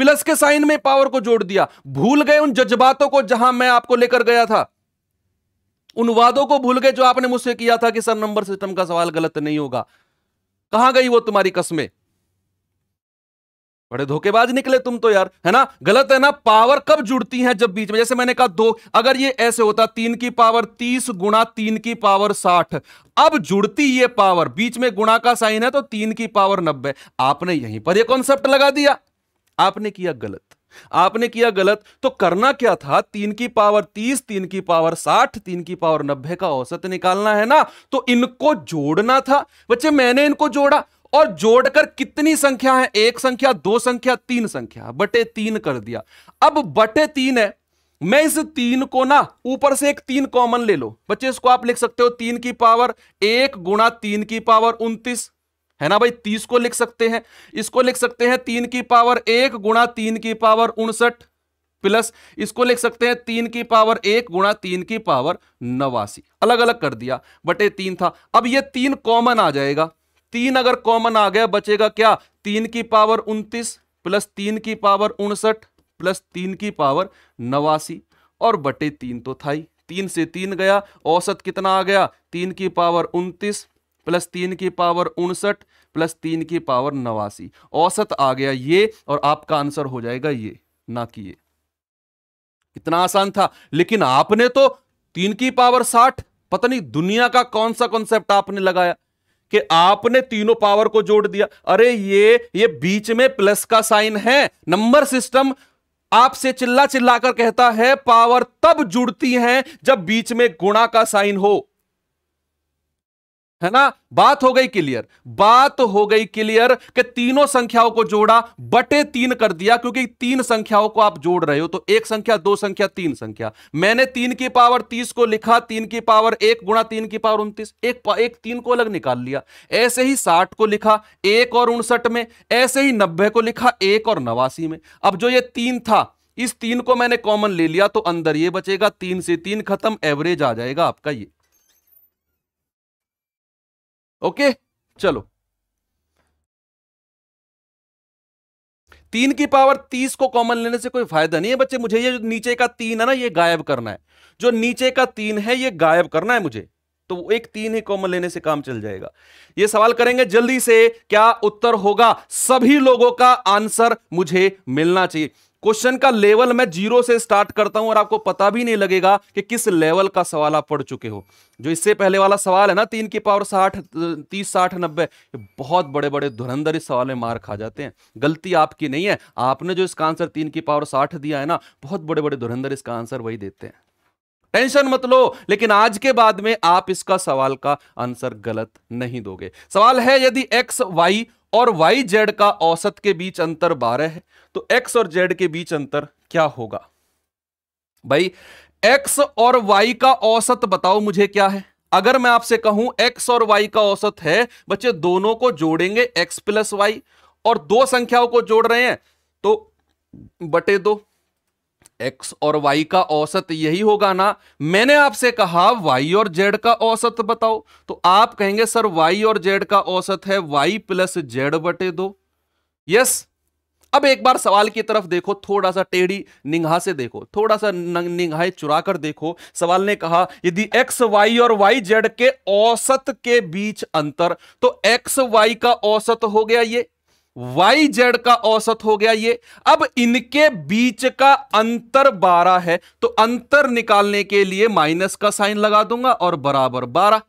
प्लस के साइन में पावर को जोड़ दिया भूल गए उन जज्बातों को जहां मैं आपको लेकर गया था उन वादों को भूल गए जो आपने मुझसे किया था कि सर नंबर सिस्टम का सवाल गलत नहीं होगा कहां गई वो तुम्हारी कसमें बड़े धोखेबाज निकले तुम तो यार है ना गलत है ना पावर कब जुड़ती है जब बीच में जैसे मैंने कहा दो अगर ये ऐसे होता तीन की पावर तीस गुणा तीन की पावर साठ अब जुड़ती ये पावर बीच में गुणा का साइन है तो तीन की पावर नब्बे आपने यहीं पर ये कॉन्सेप्ट लगा दिया आपने किया गलत आपने किया गलत तो करना क्या था तीन की पावर तीस तीन की पावर साठ तीन की पावर नब्बे का औसत निकालना है ना तो इनको जोड़ना था बच्चे मैंने इनको जोड़ा और जोड़कर कितनी संख्या है एक संख्या दो संख्या तीन संख्या बटे तीन कर दिया अब बटे तीन है मैं इस तीन को ना ऊपर से एक तीन कॉमन ले लो बच्चे इसको आप लिख सकते हो तीन की पावर एक गुणा तीन की पावर उन्तीस है ना भाई तीस को लिख सकते हैं इसको लिख सकते हैं तीन की पावर एक गुणा तीन की पावर उनसठ प्लस इसको लिख सकते हैं तीन की पावर एक गुणा तीन की पावर नवासी अलग अलग कर दिया बटे तीन था अब ये तीन कॉमन आ जाएगा तीन अगर कॉमन आ गया बचेगा क्या तीन की पावर उनतीस प्लस तीन की पावर उनसठ प्लस तीन की पावर नवासी और बटे तीन तो था ही तीन से तीन गया औसत कितना आ गया तीन की पावर उनतीस प्लस तीन की पावर उनसठ प्लस तीन की पावर नवासी औसत आ गया ये और आपका आंसर हो जाएगा ये ना कि ये इतना आसान था लेकिन आपने तो तीन की पावर साठ पता नहीं दुनिया का कौन सा कॉन्सेप्ट आपने लगाया कि आपने तीनों पावर को जोड़ दिया अरे ये ये बीच में प्लस का साइन है नंबर सिस्टम आपसे चिल्ला चिल्ला कर कहता है पावर तब जुड़ती हैं जब बीच में गुणा का साइन हो है ना बात हो गई क्लियर बात हो गई क्लियर कि तीनों संख्याओं को जोड़ा बटे तीन कर दिया क्योंकि तीन संख्याओं को आप जोड़ रहे हो तो एक संख्या दो संख्या तीन संख्या मैंने तीन की पावर तीस को लिखा तीन की पावर एक गुणा तीन की पावर उन्तीस एक एक तीन को अलग निकाल लिया ऐसे ही साठ को लिखा एक और उनसठ में ऐसे ही नब्बे को लिखा एक और नवासी में अब जो ये तीन था इस तीन को मैंने कॉमन ले लिया तो अंदर ये बचेगा तीन से तीन खत्म एवरेज आ जाएगा आपका ये ओके चलो तीन की पावर तीस को कॉमन लेने से कोई फायदा नहीं है बच्चे मुझे ये जो नीचे का तीन है ना ये गायब करना है जो नीचे का तीन है ये गायब करना है मुझे तो एक तीन ही कॉमन लेने से काम चल जाएगा ये सवाल करेंगे जल्दी से क्या उत्तर होगा सभी लोगों का आंसर मुझे मिलना चाहिए क्वेश्चन का लेवल मैं जीरो से स्टार्ट करता हूं और आपको पता भी नहीं लगेगा कि किस लेवल का सवाल आप पढ़ चुके हो जो इससे पहले वाला सवाल है ना तीन की पावर साठ तीस साठ नब्बे बहुत बड़े बड़े धुरंधर इस सवाल में मार खा जाते हैं गलती आपकी नहीं है आपने जो इसका आंसर तीन की पावर साठ दिया है ना बहुत बड़े बड़े धुरंधर इसका आंसर वही देते हैं टेंशन मत लो लेकिन आज के बाद में आप इसका सवाल का आंसर गलत नहीं दोगे सवाल है यदि एक्स वाई और वाई जेड का औसत के बीच अंतर बारह है तो एक्स और जेड के बीच अंतर क्या होगा भाई एक्स और वाई का औसत बताओ मुझे क्या है अगर मैं आपसे कहूं एक्स और वाई का औसत है बच्चे दोनों को जोड़ेंगे एक्स प्लस वाई और दो संख्याओं को जोड़ रहे हैं तो बटे दो एक्स और वाई का औसत यही होगा ना मैंने आपसे कहा वाई और जेड का औसत बताओ तो आप कहेंगे सर वाई और जेड का औसत है वाई प्लस जेड बटे दो यस अब एक बार सवाल की तरफ देखो थोड़ा सा टेढ़ी निगाह से देखो थोड़ा सा निगाहें चुरा कर देखो सवाल ने कहा यदि एक्स वाई और वाई जेड के औसत के बीच अंतर तो एक्स वाई का औसत हो गया ये वाई जेड का औसत हो गया ये अब इनके बीच का अंतर 12 है तो अंतर निकालने के लिए माइनस का साइन लगा दूंगा और बराबर 12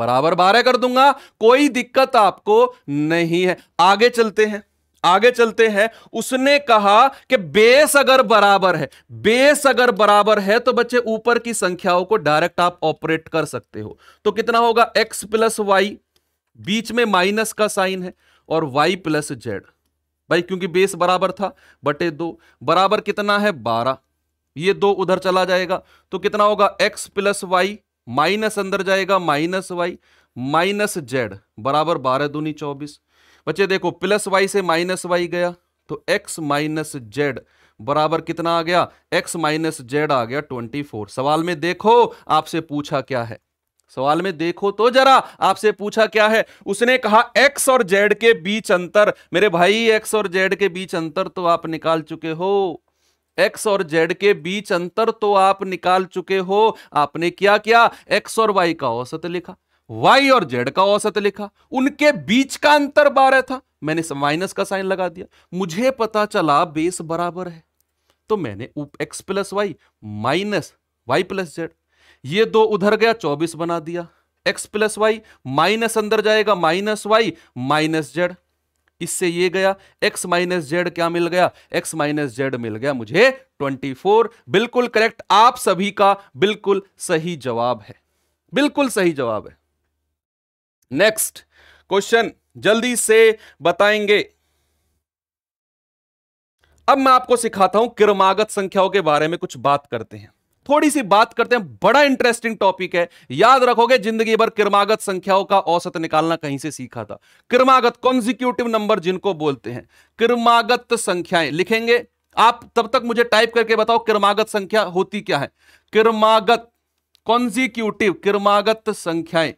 बराबर बारह कर दूंगा कोई दिक्कत आपको नहीं है आगे चलते हैं आगे चलते हैं उसने कहा कि बेस अगर बराबर है बेस अगर बराबर है तो बच्चे ऊपर की संख्याओं को डायरेक्ट आप ऑपरेट कर सकते हो तो कितना होगा एक्स प्लस वाई बीच में माइनस का साइन है और वाई प्लस जेड भाई क्योंकि बेस बराबर था बटे दो बराबर कितना है बारह ये दो उधर चला जाएगा तो कितना होगा एक्स प्लस वाई माइनस अंदर जाएगा माइनस वाई माइनस जेड बराबर बारह दूनी चौबीस बच्चे देखो प्लस वाई से माइनस वाई गया तो एक्स माइनस जेड बराबर कितना आ गया एक्स माइनस जेड आ गया ट्वेंटी फोर सवाल में देखो आपसे पूछा क्या है सवाल में देखो तो जरा आपसे पूछा क्या है उसने कहा एक्स और जेड के बीच अंतर मेरे भाई एक्स और जेड के बीच अंतर तो आप निकाल चुके हो एक्स और जेड के बीच अंतर तो आप निकाल चुके हो आपने क्या किया एक्स और वाई का औसत लिखा वाई और जेड का औसत लिखा उनके बीच का अंतर बारह था मैंने माइनस का साइन लगा दिया मुझे पता चला बेस बराबर है तो मैंने X plus Y minus Y plus Z ये दो उधर गया चौबीस बना दिया एक्स प्लस वाई माइनस अंदर जाएगा माइनस वाई माइनस जेड इससे ये गया x माइनस जेड क्या मिल गया x माइनस जेड मिल गया मुझे 24 बिल्कुल करेक्ट आप सभी का बिल्कुल सही जवाब है बिल्कुल सही जवाब है नेक्स्ट क्वेश्चन जल्दी से बताएंगे अब मैं आपको सिखाता हूं किरमागत संख्याओं के बारे में कुछ बात करते हैं थोड़ी सी बात करते हैं बड़ा इंटरेस्टिंग टॉपिक है याद रखोगे जिंदगी भर क्रमागत संख्याओं का औसत निकालना कहीं से सीखा था क्रमागत कॉन्जिक्यूटिव नंबर जिनको बोलते हैं क्रमागत संख्याएं लिखेंगे आप तब तक मुझे टाइप करके बताओ क्रमागत संख्या होती क्या है क्रमागत कॉन्जिक्यूटिव क्रमागत संख्याएं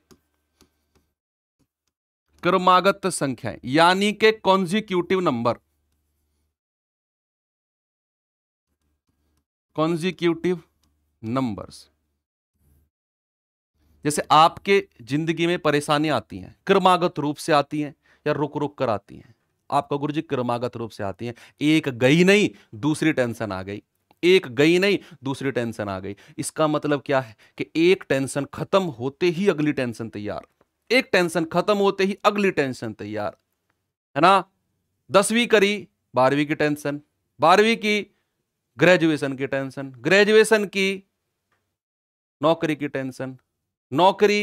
क्रमागत संख्याएं यानी के कॉन्जिक्यूटिव नंबर कॉन्जिक्यूटिव नंबर्स जैसे आपके जिंदगी में परेशानियां आती हैं क्रमागत रूप से आती हैं या रुक रुक कर आती हैं आपका गुरु जी क्रमागत रूप से आती हैं एक गई नहीं दूसरी टेंशन आ गई एक गई नहीं दूसरी टेंशन आ गई इसका मतलब क्या है कि एक टेंशन खत्म होते ही अगली टेंशन तैयार एक टेंशन खत्म होते ही अगली टेंशन तैयार है ना दसवीं करी बारहवीं की टेंशन बारहवीं की ग्रेजुएशन की टेंशन ग्रेजुएशन की नौकरी की टेंशन नौकरी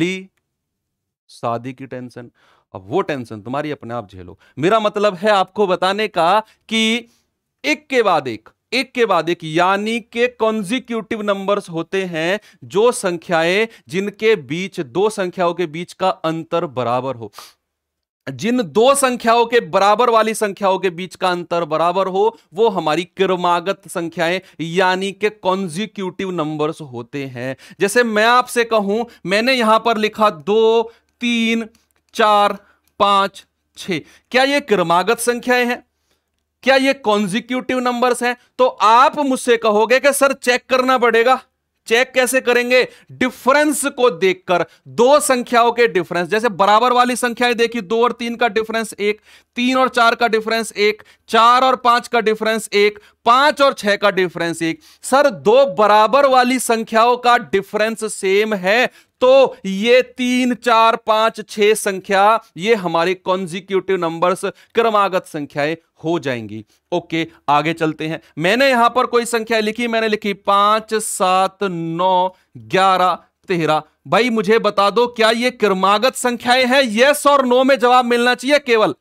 ली शादी की टेंशन अब वो टेंशन तुम्हारी अपने आप झेलो मेरा मतलब है आपको बताने का कि एक के बाद एक एक के बाद एक यानी के कॉन्जिक्यूटिव नंबर्स होते हैं जो संख्याएं जिनके बीच दो संख्याओं के बीच का अंतर बराबर हो जिन दो संख्याओं के बराबर वाली संख्याओं के बीच का अंतर बराबर हो वो हमारी क्रमागत संख्याएं यानी के कॉन्जिक्यूटिव नंबर्स होते हैं जैसे मैं आपसे कहूं मैंने यहां पर लिखा दो तीन चार पांच छ क्या ये क्रमागत संख्याएं हैं क्या ये कॉन्जिक्यूटिव नंबर्स हैं तो आप मुझसे कहोगे कि सर चेक करना पड़ेगा चेक कैसे करेंगे डिफरेंस को देखकर दो संख्याओं के डिफरेंस जैसे बराबर वाली संख्याएं देखी दो और तीन का डिफरेंस एक तीन और चार का डिफरेंस एक चार और पांच का डिफरेंस एक पांच और छह का डिफरेंस एक सर दो बराबर वाली संख्याओं का डिफरेंस सेम है तो ये तीन चार पांच छह संख्या ये हमारे कॉन्जिक्यूटिव नंबर्स क्रमागत संख्याएं हो जाएंगी ओके आगे चलते हैं मैंने यहां पर कोई संख्या लिखी मैंने लिखी पांच सात नौ ग्यारह तेरह भाई मुझे बता दो क्या ये क्रमागत संख्याएं हैं यस और नो में जवाब मिलना चाहिए केवल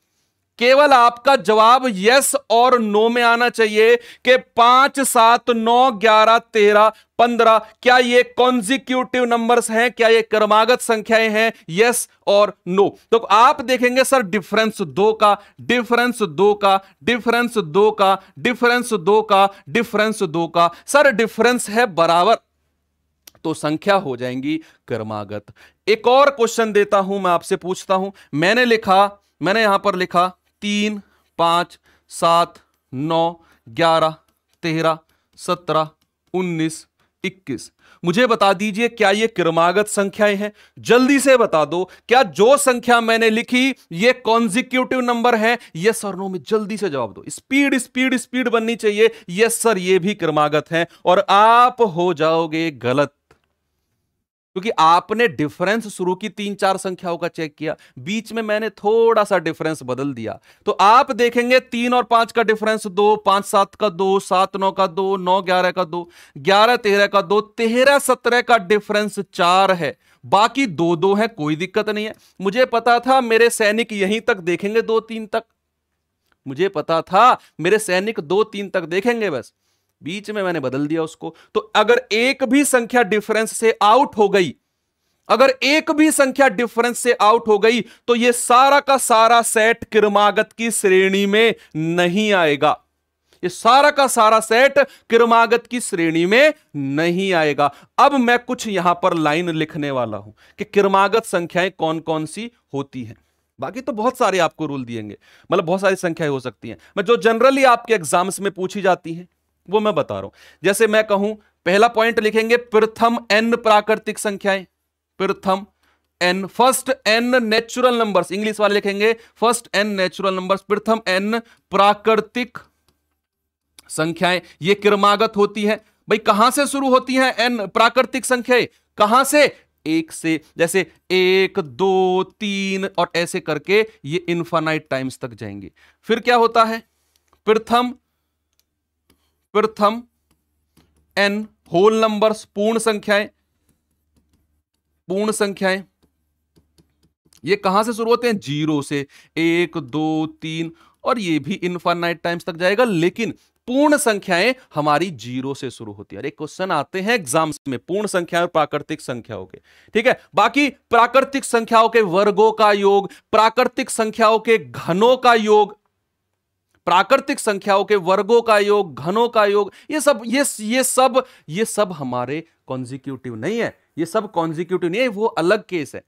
केवल आपका जवाब यस और नो में आना चाहिए कि पांच सात नौ ग्यारह तेरह पंद्रह क्या ये कॉन्जिक्यूटिव नंबर्स हैं क्या ये क्रमागत संख्याएं हैं यस और नो तो आप देखेंगे सर डिफरेंस दो का डिफरेंस दो का डिफरेंस दो का डिफरेंस दो का डिफरेंस दो का सर डिफरेंस है बराबर तो संख्या हो जाएंगी क्रमागत एक और क्वेश्चन देता हूं मैं आपसे पूछता हूं मैंने लिखा मैंने यहां पर लिखा तीन पाँच सात नौ ग्यारह तेरह सत्रह उन्नीस इक्कीस मुझे बता दीजिए क्या ये क्रमागत संख्याएं हैं जल्दी से बता दो क्या जो संख्या मैंने लिखी ये कॉन्जिक्यूटिव नंबर है यस सर नो में जल्दी से जवाब दो स्पीड स्पीड स्पीड बननी चाहिए यस सर ये भी क्रमागत है और आप हो जाओगे गलत क्योंकि आपने डिफरेंस शुरू की तीन चार संख्याओं का चेक किया बीच में मैंने थोड़ा सा डिफरेंस बदल दिया तो आप देखेंगे तीन और पांच का डिफरेंस दो पांच सात का दो सात नौ का दो नौ ग्यारह का दो ग्यारह तेरह का दो तेरह सत्रह का डिफरेंस चार है बाकी दो दो है कोई दिक्कत नहीं है मुझे पता था मेरे सैनिक यहीं तक देखेंगे दो तीन तक मुझे पता था मेरे सैनिक दो तीन तक देखेंगे बस बीच में मैंने बदल दिया उसको तो अगर एक भी संख्या डिफरेंस से आउट हो गई अगर एक भी संख्या डिफरेंस से आउट हो गई तो यह सारा का सारा सेट किरमागत की श्रेणी में नहीं आएगा ये सारा का सारा सेट किरमागत की श्रेणी में नहीं आएगा अब मैं कुछ यहां पर लाइन लिखने वाला हूं कि किरमागत संख्याएं कौन कौन सी होती हैं बाकी तो बहुत सारे आपको रूल दिएंगे मतलब बहुत सारी संख्याएं हो सकती हैं मैं जो जनरली आपके एग्जाम्स में पूछी जाती हैं वो मैं बता रहा हूं जैसे मैं कहूं पहला पॉइंट लिखेंगे प्रथम एन प्राकृतिक संख्याएं प्रथम N first N natural numbers English वाले लिखेंगे फर्स्ट एन नेचुरल नंबर्स प्रथम एन प्राकृतिक संख्याएं ये क्रमागत होती है भाई कहां से शुरू होती हैं एन प्राकृतिक संख्याएं कहां से एक से जैसे एक दो तीन और ऐसे करके ये इंफानाइट टाइम्स तक जाएंगे फिर क्या होता है प्रथम प्रथम एन होल नंबर पूर्ण संख्याएं पूर्ण संख्याएं ये कहां से शुरू होते हैं जीरो से एक दो तीन और ये भी इनफाइनाइट टाइम्स तक जाएगा लेकिन पूर्ण संख्याएं हमारी जीरो से शुरू होती है अरे क्वेश्चन आते हैं एग्जाम्स में पूर्ण संख्या और प्राकृतिक संख्याओं के ठीक है बाकी प्राकृतिक संख्याओं के वर्गों का योग प्राकृतिक संख्याओं के घनों का योग प्राकृतिक संख्याओं के वर्गों का योग घनों का योग ये सब ये ये सब ये सब हमारे कॉन्जिक्यूटिव नहीं है ये सब कॉन्जिक्यूटिव नहीं है वो अलग केस है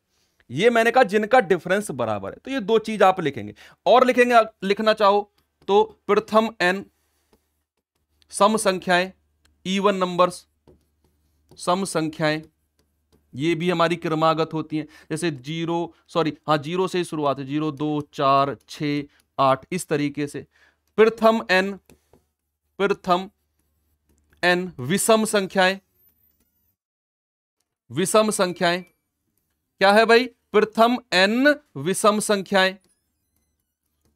ये मैंने कहा जिनका डिफरेंस बराबर है तो ये दो चीज आप लिखेंगे और लिखेंगे लिखना चाहो तो प्रथम एन सम संख्याएं इवन नंबर्स सम संख्याएं ये भी हमारी क्रमागत होती हैं जैसे जीरो सॉरी हाँ जीरो से ही शुरुआत है जीरो दो चार छ आठ इस तरीके से प्रथम एन प्रथम एन विषम संख्याएं विषम संख्याएं क्या है भाई प्रथम एन विषम संख्याएं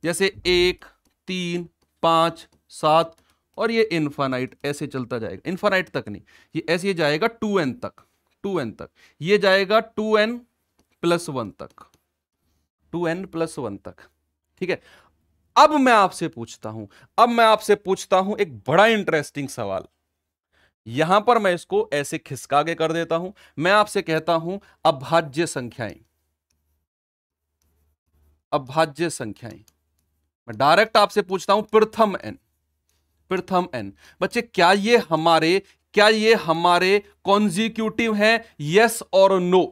जैसे एक तीन पांच सात और ये इन्फानाइट ऐसे चलता जाएगा इन्फानाइट तक नहीं ये ऐसे जाएगा टू एन तक टू एन तक ये जाएगा टू एन प्लस वन तक टू एन प्लस वन तक ठीक है अब मैं आपसे पूछता हूं अब मैं आपसे पूछता हूं एक बड़ा इंटरेस्टिंग सवाल यहां पर मैं इसको ऐसे खिसका के कर देता हूं मैं आपसे कहता हूं अभाज्य संख्याएं अभाज्य संख्याएं मैं डायरेक्ट आपसे पूछता हूं प्रथम एन प्रथम एन बच्चे क्या ये हमारे क्या ये हमारे कॉन्जिक्यूटिव हैं यस और नो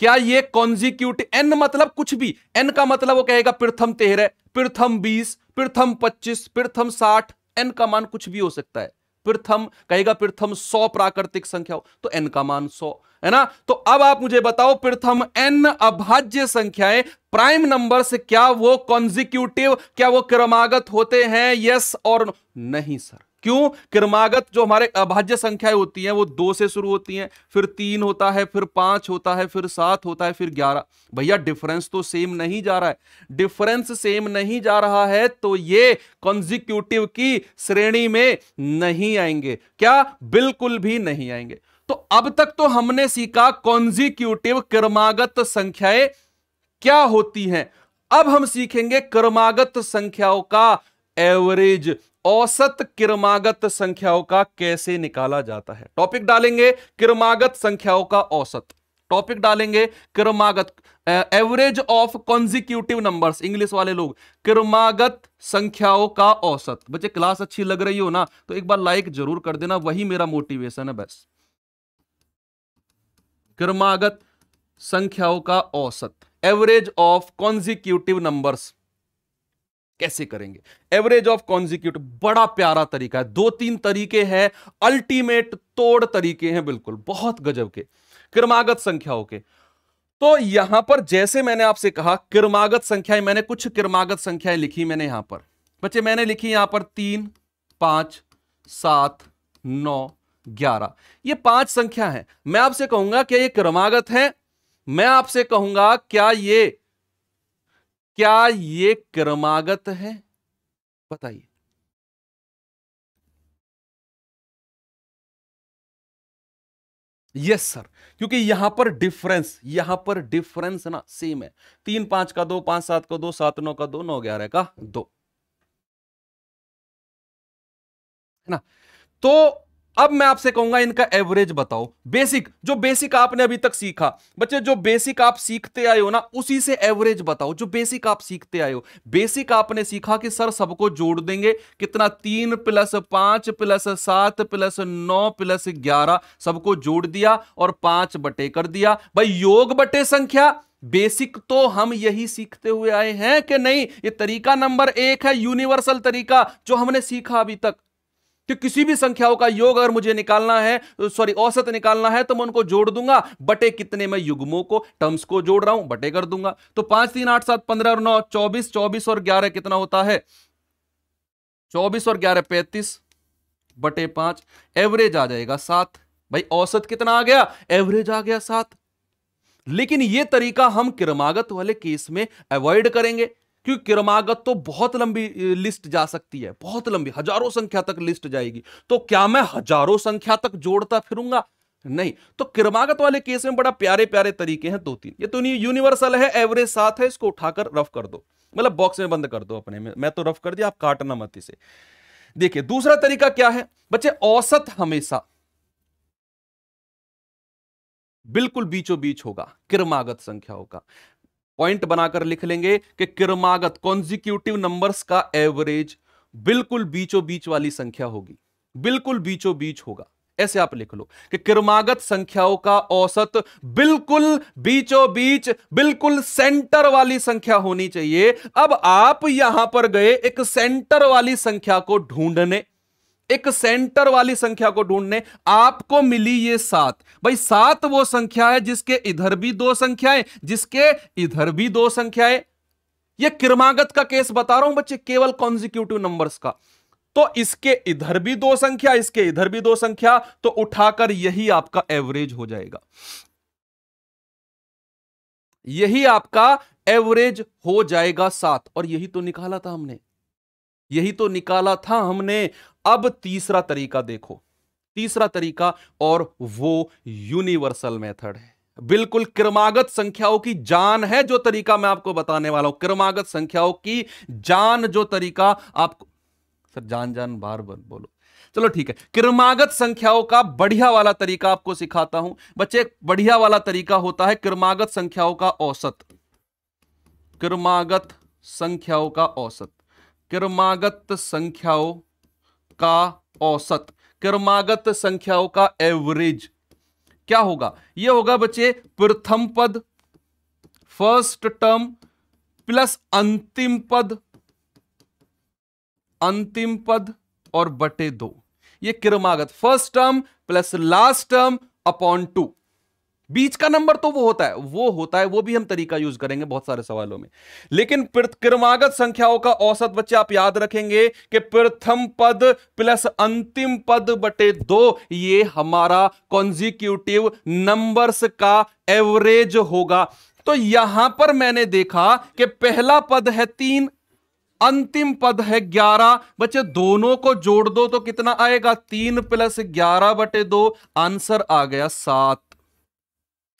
क्या ये कॉन्जिक्यूटिव एन मतलब कुछ भी एन का मतलब वो कहेगा प्रथम तेरह प्रथम बीस प्रथम पच्चीस प्रथम साठ एन का मान कुछ भी हो सकता है प्रथम कहेगा प्रथम सौ प्राकृतिक संख्या हो तो एन का मान सौ है ना तो अब आप मुझे बताओ प्रथम एन अभाज्य संख्याएं प्राइम नंबर से क्या वो कॉन्जिक्यूटिव क्या वो क्रमागत होते हैं यस और नहीं सर क्यों क्रमागत जो हमारे अभाज्य संख्याएं होती हैं वो दो से शुरू होती हैं फिर तीन होता है फिर पांच होता है फिर सात होता है फिर ग्यारह भैया डिफरेंस तो सेम नहीं जा रहा है डिफरेंस सेम नहीं जा रहा है तो ये कॉन्जिक्यूटिव की श्रेणी में नहीं आएंगे क्या बिल्कुल भी नहीं आएंगे तो अब तक तो हमने सीखा कॉन्जिक्यूटिव क्रमागत संख्याएं क्या होती हैं अब हम सीखेंगे क्रमागत संख्याओं का एवरेज औसत किरमागत संख्याओं का कैसे निकाला जाता है टॉपिक डालेंगे किरमागत संख्याओं का औसत टॉपिक डालेंगे किरमागत average of consecutive numbers English वाले लोग किरमागत संख्याओं का औसत बच्चे क्लास अच्छी लग रही हो ना तो एक बार लाइक जरूर कर देना वही मेरा मोटिवेशन है बस किरमागत संख्याओं का औसत एवरेज ऑफ कॉन्जिक्यूटिव नंबर्स कैसे करेंगे एवरेज ऑफ कॉन्जिक्यूटिव बड़ा प्यारा तरीका है दो तीन तरीके हैं अल्टीमेट तोड़ तरीके हैं बिल्कुल बहुत गजब के क्रमागत संख्याओं के तो यहां पर जैसे मैंने आपसे कहा क्रमागत संख्याएं मैंने कुछ क्रमागत संख्याएं लिखी मैंने यहां पर बच्चे मैंने लिखी यहां पर तीन पांच सात नौ ग्यारह ये पांच संख्या है मैं आपसे कहूंगा क्या ये क्रमागत है मैं आपसे कहूंगा क्या ये क्या ये क्रमागत है बताइए यस सर क्योंकि यहां पर डिफरेंस यहां पर डिफरेंस ना सेम है तीन पांच का दो पांच सात का दो सात नौ का दो नौ ग्यारह का दो है ना तो अब मैं आपसे कहूंगा इनका एवरेज बताओ बेसिक जो बेसिक आपने अभी तक सीखा बच्चे जो बेसिक आप सीखते आए हो ना उसी से एवरेज बताओ जो बेसिक आप सीखते आए हो बेसिक आपने सीखा कि सर सबको जोड़ देंगे कितना तीन प्लस पांच प्लस सात प्लस नौ प्लस ग्यारह सबको जोड़ दिया और पांच बटे कर दिया भाई योग बटे संख्या बेसिक तो हम यही सीखते हुए आए हैं कि नहीं ये तरीका नंबर एक है यूनिवर्सल तरीका जो हमने सीखा अभी तक कि किसी भी संख्याओं का योग अगर मुझे निकालना है सॉरी औसत निकालना है तो मैं उनको जोड़ दूंगा बटे कितने में युग्मों को टर्म्स को जोड़ रहा हूं बटे कर दूंगा तो पांच तीन आठ सात पंद्रह और नौ चौबीस चौबीस और ग्यारह कितना होता है चौबीस और ग्यारह पैंतीस बटे पांच एवरेज आ जाएगा सात भाई औसत कितना आ गया एवरेज आ गया सात लेकिन यह तरीका हम क्रमागत वाले केस में अवॉइड करेंगे क्योंकि क्रमागत तो बहुत लंबी लिस्ट जा सकती है बहुत लंबी हजारों संख्या तक लिस्ट जाएगी तो क्या मैं हजारों संख्या तक जोड़ता फिरूंगा नहीं तो क्रमागत वाले केस में बड़ा प्यारे प्यारे तरीके हैं दो तीन ये तो नहीं यूनिवर्सल है एवरेज साथ है इसको उठाकर रफ कर दो मतलब बॉक्स में बंद कर दो अपने में मैं तो रफ कर दिया आप काटना मत इसे देखिए दूसरा तरीका क्या है बच्चे औसत हमेशा बिल्कुल बीचों बीच होगा क्रमागत संख्याओं का पॉइंट बनाकर लिख लेंगे कि किरमागत कॉन्जिक्यूटिव नंबर्स का एवरेज बिल्कुल बीचों बीच वाली संख्या होगी बिल्कुल बीचों बीच होगा ऐसे आप लिख लो कि किरमागत संख्याओं का औसत बिल्कुल बीचों बीच बिल्कुल सेंटर वाली संख्या होनी चाहिए अब आप यहां पर गए एक सेंटर वाली संख्या को ढूंढने एक सेंटर वाली संख्या को ढूंढने आपको मिली ये सात भाई सात वो संख्या है जिसके इधर भी दो संख्याएं जिसके इधर भी दो संख्याएं ये क्रमागत का केस बता रहा हूं बच्चे केवल कॉन्जिक्यूटिव नंबर्स का तो इसके इधर भी दो संख्या इसके इधर भी दो संख्या तो उठाकर यही आपका एवरेज हो जाएगा यही आपका एवरेज हो जाएगा सात और यही तो निकाला था हमने यही तो निकाला था हमने अब तीसरा तरीका देखो तीसरा तरीका और वो यूनिवर्सल मेथड है बिल्कुल क्रमागत संख्याओं की जान है जो तरीका मैं आपको बताने वाला हूं क्रमागत संख्याओं की जान जो तरीका आपको सर जान जान बार बार बोलो चलो ठीक है क्रमागत संख्याओं का बढ़िया वाला तरीका आपको सिखाता हूं बच्चे बढ़िया वाला तरीका होता है क्रमागत संख्याओं का औसत क्रमागत संख्याओं का औसत क्रमागत संख्याओं का औसत क्रमागत संख्याओं का एवरेज क्या होगा यह होगा बच्चे प्रथम पद फर्स्ट टर्म प्लस अंतिम पद अंतिम पद और बटे दो ये क्रमागत first term plus last term upon two बीच का नंबर तो वो होता है वो होता है वो भी हम तरीका यूज करेंगे बहुत सारे सवालों में लेकिन क्रमागत संख्याओं का औसत बच्चे आप याद रखेंगे कि प्रथम पद प्लस अंतिम पद बटे दो ये हमारा कॉन्जिक्यूटिव नंबर्स का एवरेज होगा तो यहां पर मैंने देखा कि पहला पद है तीन अंतिम पद है ग्यारह बच्चे दोनों को जोड़ दो तो कितना आएगा तीन प्लस ग्यारह बटे दो आंसर आ गया सात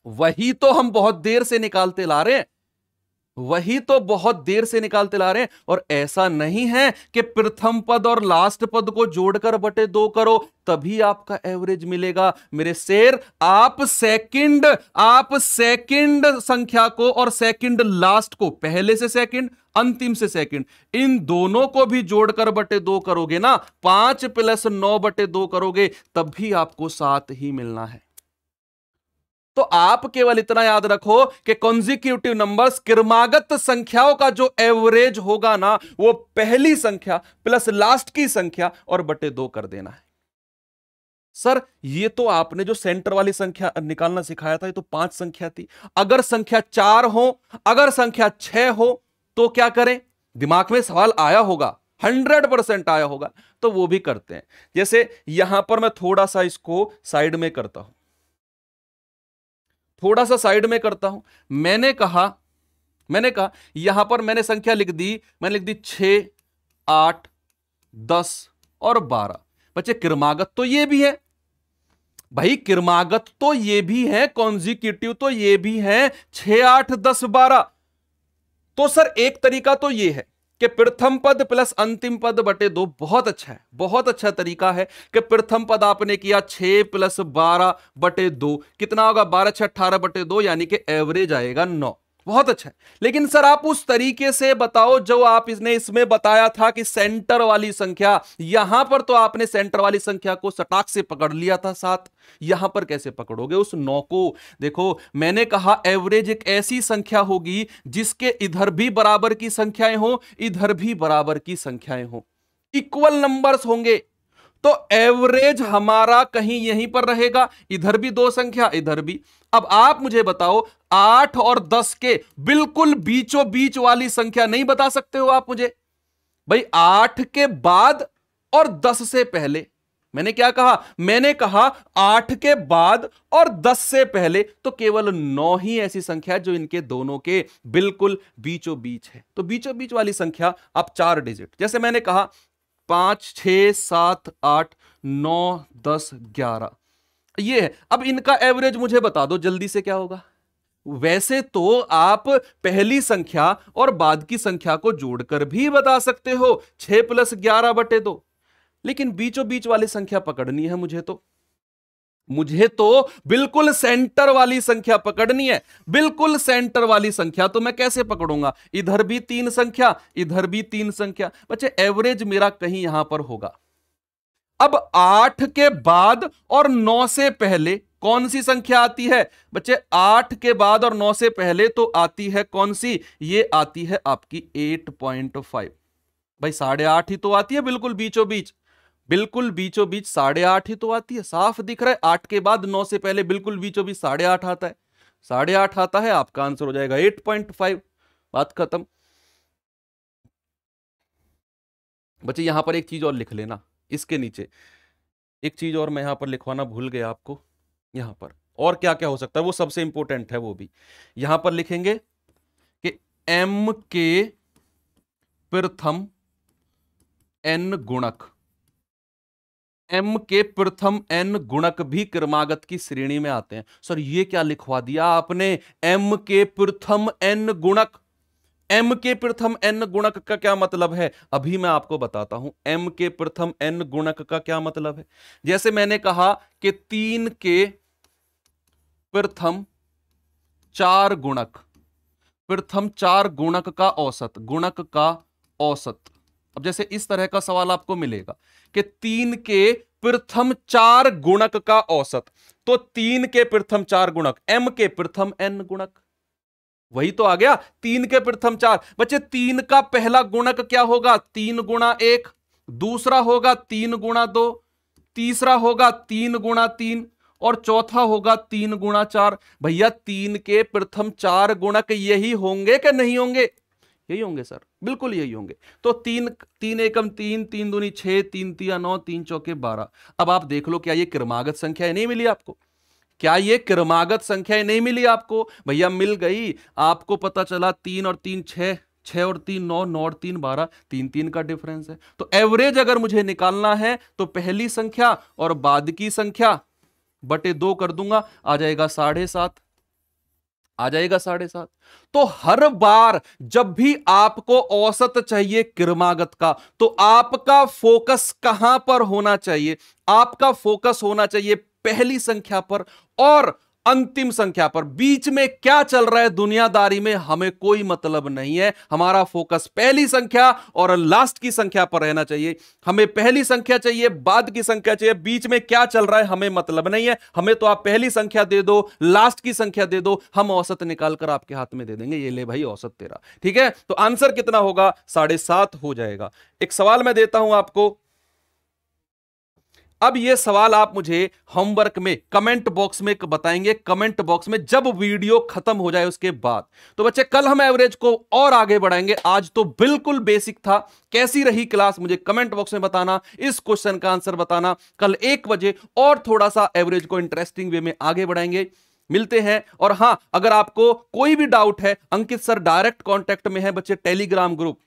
वही तो हम बहुत देर से निकालते ला रहे हैं वही तो बहुत देर से निकालते ला रहे हैं और ऐसा नहीं है कि प्रथम पद और लास्ट पद को जोड़कर बटे दो करो तभी आपका एवरेज मिलेगा मेरे शेर आप सेकंड आप सेकंड संख्या को और सेकंड लास्ट को पहले से सेकंड अंतिम से सेकंड इन दोनों को भी जोड़कर बटे दो करोगे ना पांच प्लस नौ बटे दो करोगे तब भी आपको सात ही मिलना है तो आप केवल इतना याद रखो कि कॉन्जिक्यूटिव नंबर्स क्रमागत संख्याओं का जो एवरेज होगा ना वो पहली संख्या प्लस लास्ट की संख्या और बटे दो कर देना है सर ये तो आपने जो सेंटर वाली संख्या निकालना सिखाया था ये तो पांच संख्या थी अगर संख्या चार हो अगर संख्या छह हो तो क्या करें दिमाग में सवाल आया होगा हंड्रेड परसेंट आया होगा तो वो भी करते हैं जैसे यहां पर मैं थोड़ा सा इसको साइड में करता हूं थोड़ा सा साइड में करता हूं मैंने कहा मैंने कहा यहां पर मैंने संख्या लिख दी मैंने लिख दी छ आठ दस और बारह बच्चे किरमागत तो ये भी है भाई किरमागत तो ये भी है कॉन्जिक्यूटिव तो ये भी है छ आठ दस बारह तो सर एक तरीका तो ये है कि प्रथम पद प्लस अंतिम पद बटे दो बहुत अच्छा है बहुत अच्छा तरीका है कि प्रथम पद आपने किया छे प्लस बारह बटे दो कितना होगा बारह छह अट्ठारह बटे दो यानी कि एवरेज आएगा नौ बहुत अच्छा है लेकिन सर आप उस तरीके से बताओ जो आप इसने इसमें बताया था कि सेंटर वाली संख्या यहां पर तो आपने सेंटर वाली संख्या को सटाक से पकड़ लिया था साथ यहां पर कैसे पकड़ोगे उस नौ को देखो मैंने कहा एवरेज एक ऐसी संख्या होगी जिसके इधर भी बराबर की संख्याएं हो इधर भी बराबर की संख्याएं हो इक्वल नंबर्स होंगे तो एवरेज हमारा कहीं यहीं पर रहेगा इधर भी दो संख्या इधर भी अब आप मुझे बताओ आठ और दस के बिल्कुल बीचों बीच वाली संख्या नहीं बता सकते हो आप मुझे भाई आठ के बाद और दस से पहले मैंने क्या कहा मैंने कहा आठ के बाद और दस से पहले तो केवल नौ ही ऐसी संख्या है जो इनके दोनों के बिल्कुल बीचों बीच है तो बीचों बीच वाली संख्या आप चार डिजिट जैसे मैंने कहा पांच छ सात आठ नौ दस ग्यारह ये है अब इनका एवरेज मुझे बता दो जल्दी से क्या होगा वैसे तो आप पहली संख्या और बाद की संख्या को जोड़कर भी बता सकते हो छह प्लस ग्यारह बटे दो लेकिन बीचों बीच वाली संख्या पकड़नी है मुझे तो मुझे तो बिल्कुल सेंटर वाली संख्या पकड़नी है बिल्कुल सेंटर वाली संख्या तो मैं कैसे पकड़ूंगा इधर भी तीन संख्या इधर भी तीन संख्या बच्चे एवरेज मेरा कहीं यहां पर होगा अब आठ के बाद और नौ से पहले कौन सी संख्या आती है बच्चे आठ के बाद और नौ से पहले तो आती है कौन सी ये आती है आपकी एट पॉइंट फाइव भाई साढ़े आठ ही तो आती है बिल्कुल बीचों बीच बिल्कुल बीचों बीच साढ़े आठ ही तो आती है साफ दिख रहा है आठ के बाद नौ से पहले बिल्कुल बीचों बीच साढ़े आठ आता है साढ़े आठ आता है आपका आंसर हो जाएगा एट पॉइंट फाइव बात खत्म बच्चे यहां पर एक चीज और लिख लेना इसके नीचे एक चीज और मैं यहां पर लिखवाना भूल गया आपको यहां पर और क्या क्या हो सकता है वो सबसे इंपॉर्टेंट है वो भी यहां पर लिखेंगे कि एम के प्रथम एन गुणक एम के प्रथम एन गुणक भी क्रमागत की श्रेणी में आते हैं सर ये क्या लिखवा दिया आपने एम के प्रथम एन गुणक एम के प्रथम एन गुणक का क्या मतलब है अभी मैं आपको बताता हूं एम के प्रथम एन गुणक का क्या मतलब है जैसे मैंने कहा कि तीन के प्रथम चार गुणक प्रथम चार गुणक का औसत गुणक का औसत अब जैसे इस तरह का सवाल आपको मिलेगा कि तीन के प्रथम चार गुणक का औसत तो तीन के प्रथम चार गुणक एम के प्रथम एन गुणक वही तो आ गया तीन के प्रथम चार बच्चे तीन का पहला गुणक क्या होगा तीन गुणा एक दूसरा होगा तीन गुणा दो तीसरा होगा तीन गुणा तीन और चौथा होगा तीन गुणा चार भैया तीन के प्रथम चार गुणक यही होंगे कि नहीं होंगे यही होंगे सर बिल्कुल यही होंगे तो तीन तीन एकम तीन तीन दूनी छह तीन तीन नौ तीन चौके बारह अब आप देख लो क्या ये क्रमागत संख्या है? नहीं मिली आपको क्या ये क्रमागत संख्याएं नहीं मिली आपको भैया मिल गई आपको पता चला तीन और तीन छः छः और तीन नौ नौ और तीन बारह तीन तीन का डिफरेंस है तो एवरेज अगर मुझे निकालना है तो पहली संख्या और बाद की संख्या बटे दो कर दूंगा आ जाएगा साढ़े सात आ जाएगा साढ़े सात तो हर बार जब भी आपको औसत चाहिए किरमागत का तो आपका फोकस कहां पर होना चाहिए आपका फोकस होना चाहिए पहली संख्या पर और अंतिम संख्या पर बीच में क्या चल रहा है दुनियादारी में हमें कोई मतलब नहीं है हमारा फोकस पहली संख्या और लास्ट की संख्या पर रहना चाहिए हमें पहली संख्या चाहिए बाद की संख्या चाहिए बीच में क्या चल रहा है हमें मतलब नहीं है हमें तो आप पहली संख्या दे दो लास्ट की संख्या दे दो हम औसत निकालकर आपके हाथ में दे देंगे ये ले भाई औसत तेरा ठीक है तो आंसर कितना होगा साढ़े सात हो जाएगा एक सवाल मैं देता हूं आपको अब ये सवाल आप मुझे होमवर्क में कमेंट बॉक्स में बताएंगे कमेंट बॉक्स में जब वीडियो खत्म हो जाए उसके बाद तो बच्चे कल हम एवरेज को और आगे बढ़ाएंगे आज तो बिल्कुल बेसिक था कैसी रही क्लास मुझे कमेंट बॉक्स में बताना इस क्वेश्चन का आंसर बताना कल एक बजे और थोड़ा सा एवरेज को इंटरेस्टिंग वे में आगे बढ़ाएंगे मिलते हैं और हां अगर आपको कोई भी डाउट है अंकित सर डायरेक्ट कॉन्टेक्ट में है बच्चे टेलीग्राम ग्रुप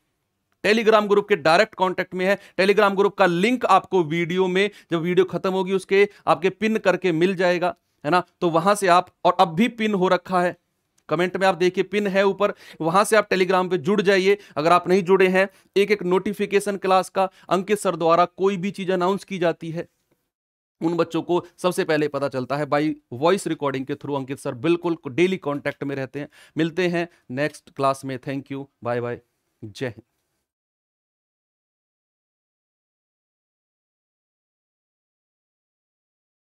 टेलीग्राम ग्रुप के डायरेक्ट कॉन्टेक्ट में है टेलीग्राम ग्रुप का लिंक आपको वीडियो में जब वीडियो खत्म होगी उसके आपके पिन करके मिल जाएगा है ना तो वहां से आप और अब भी पिन हो रखा है कमेंट में आप देखिए पिन है ऊपर वहां से आप टेलीग्राम पे जुड़ जाइए अगर आप नहीं जुड़े हैं एक एक नोटिफिकेशन क्लास का अंकित सर द्वारा कोई भी चीज अनाउंस की जाती है उन बच्चों को सबसे पहले पता चलता है बाई वॉइस रिकॉर्डिंग के थ्रू अंकित सर बिल्कुल डेली कॉन्टैक्ट में रहते हैं मिलते हैं नेक्स्ट क्लास में थैंक यू बाय बाय जय हिंद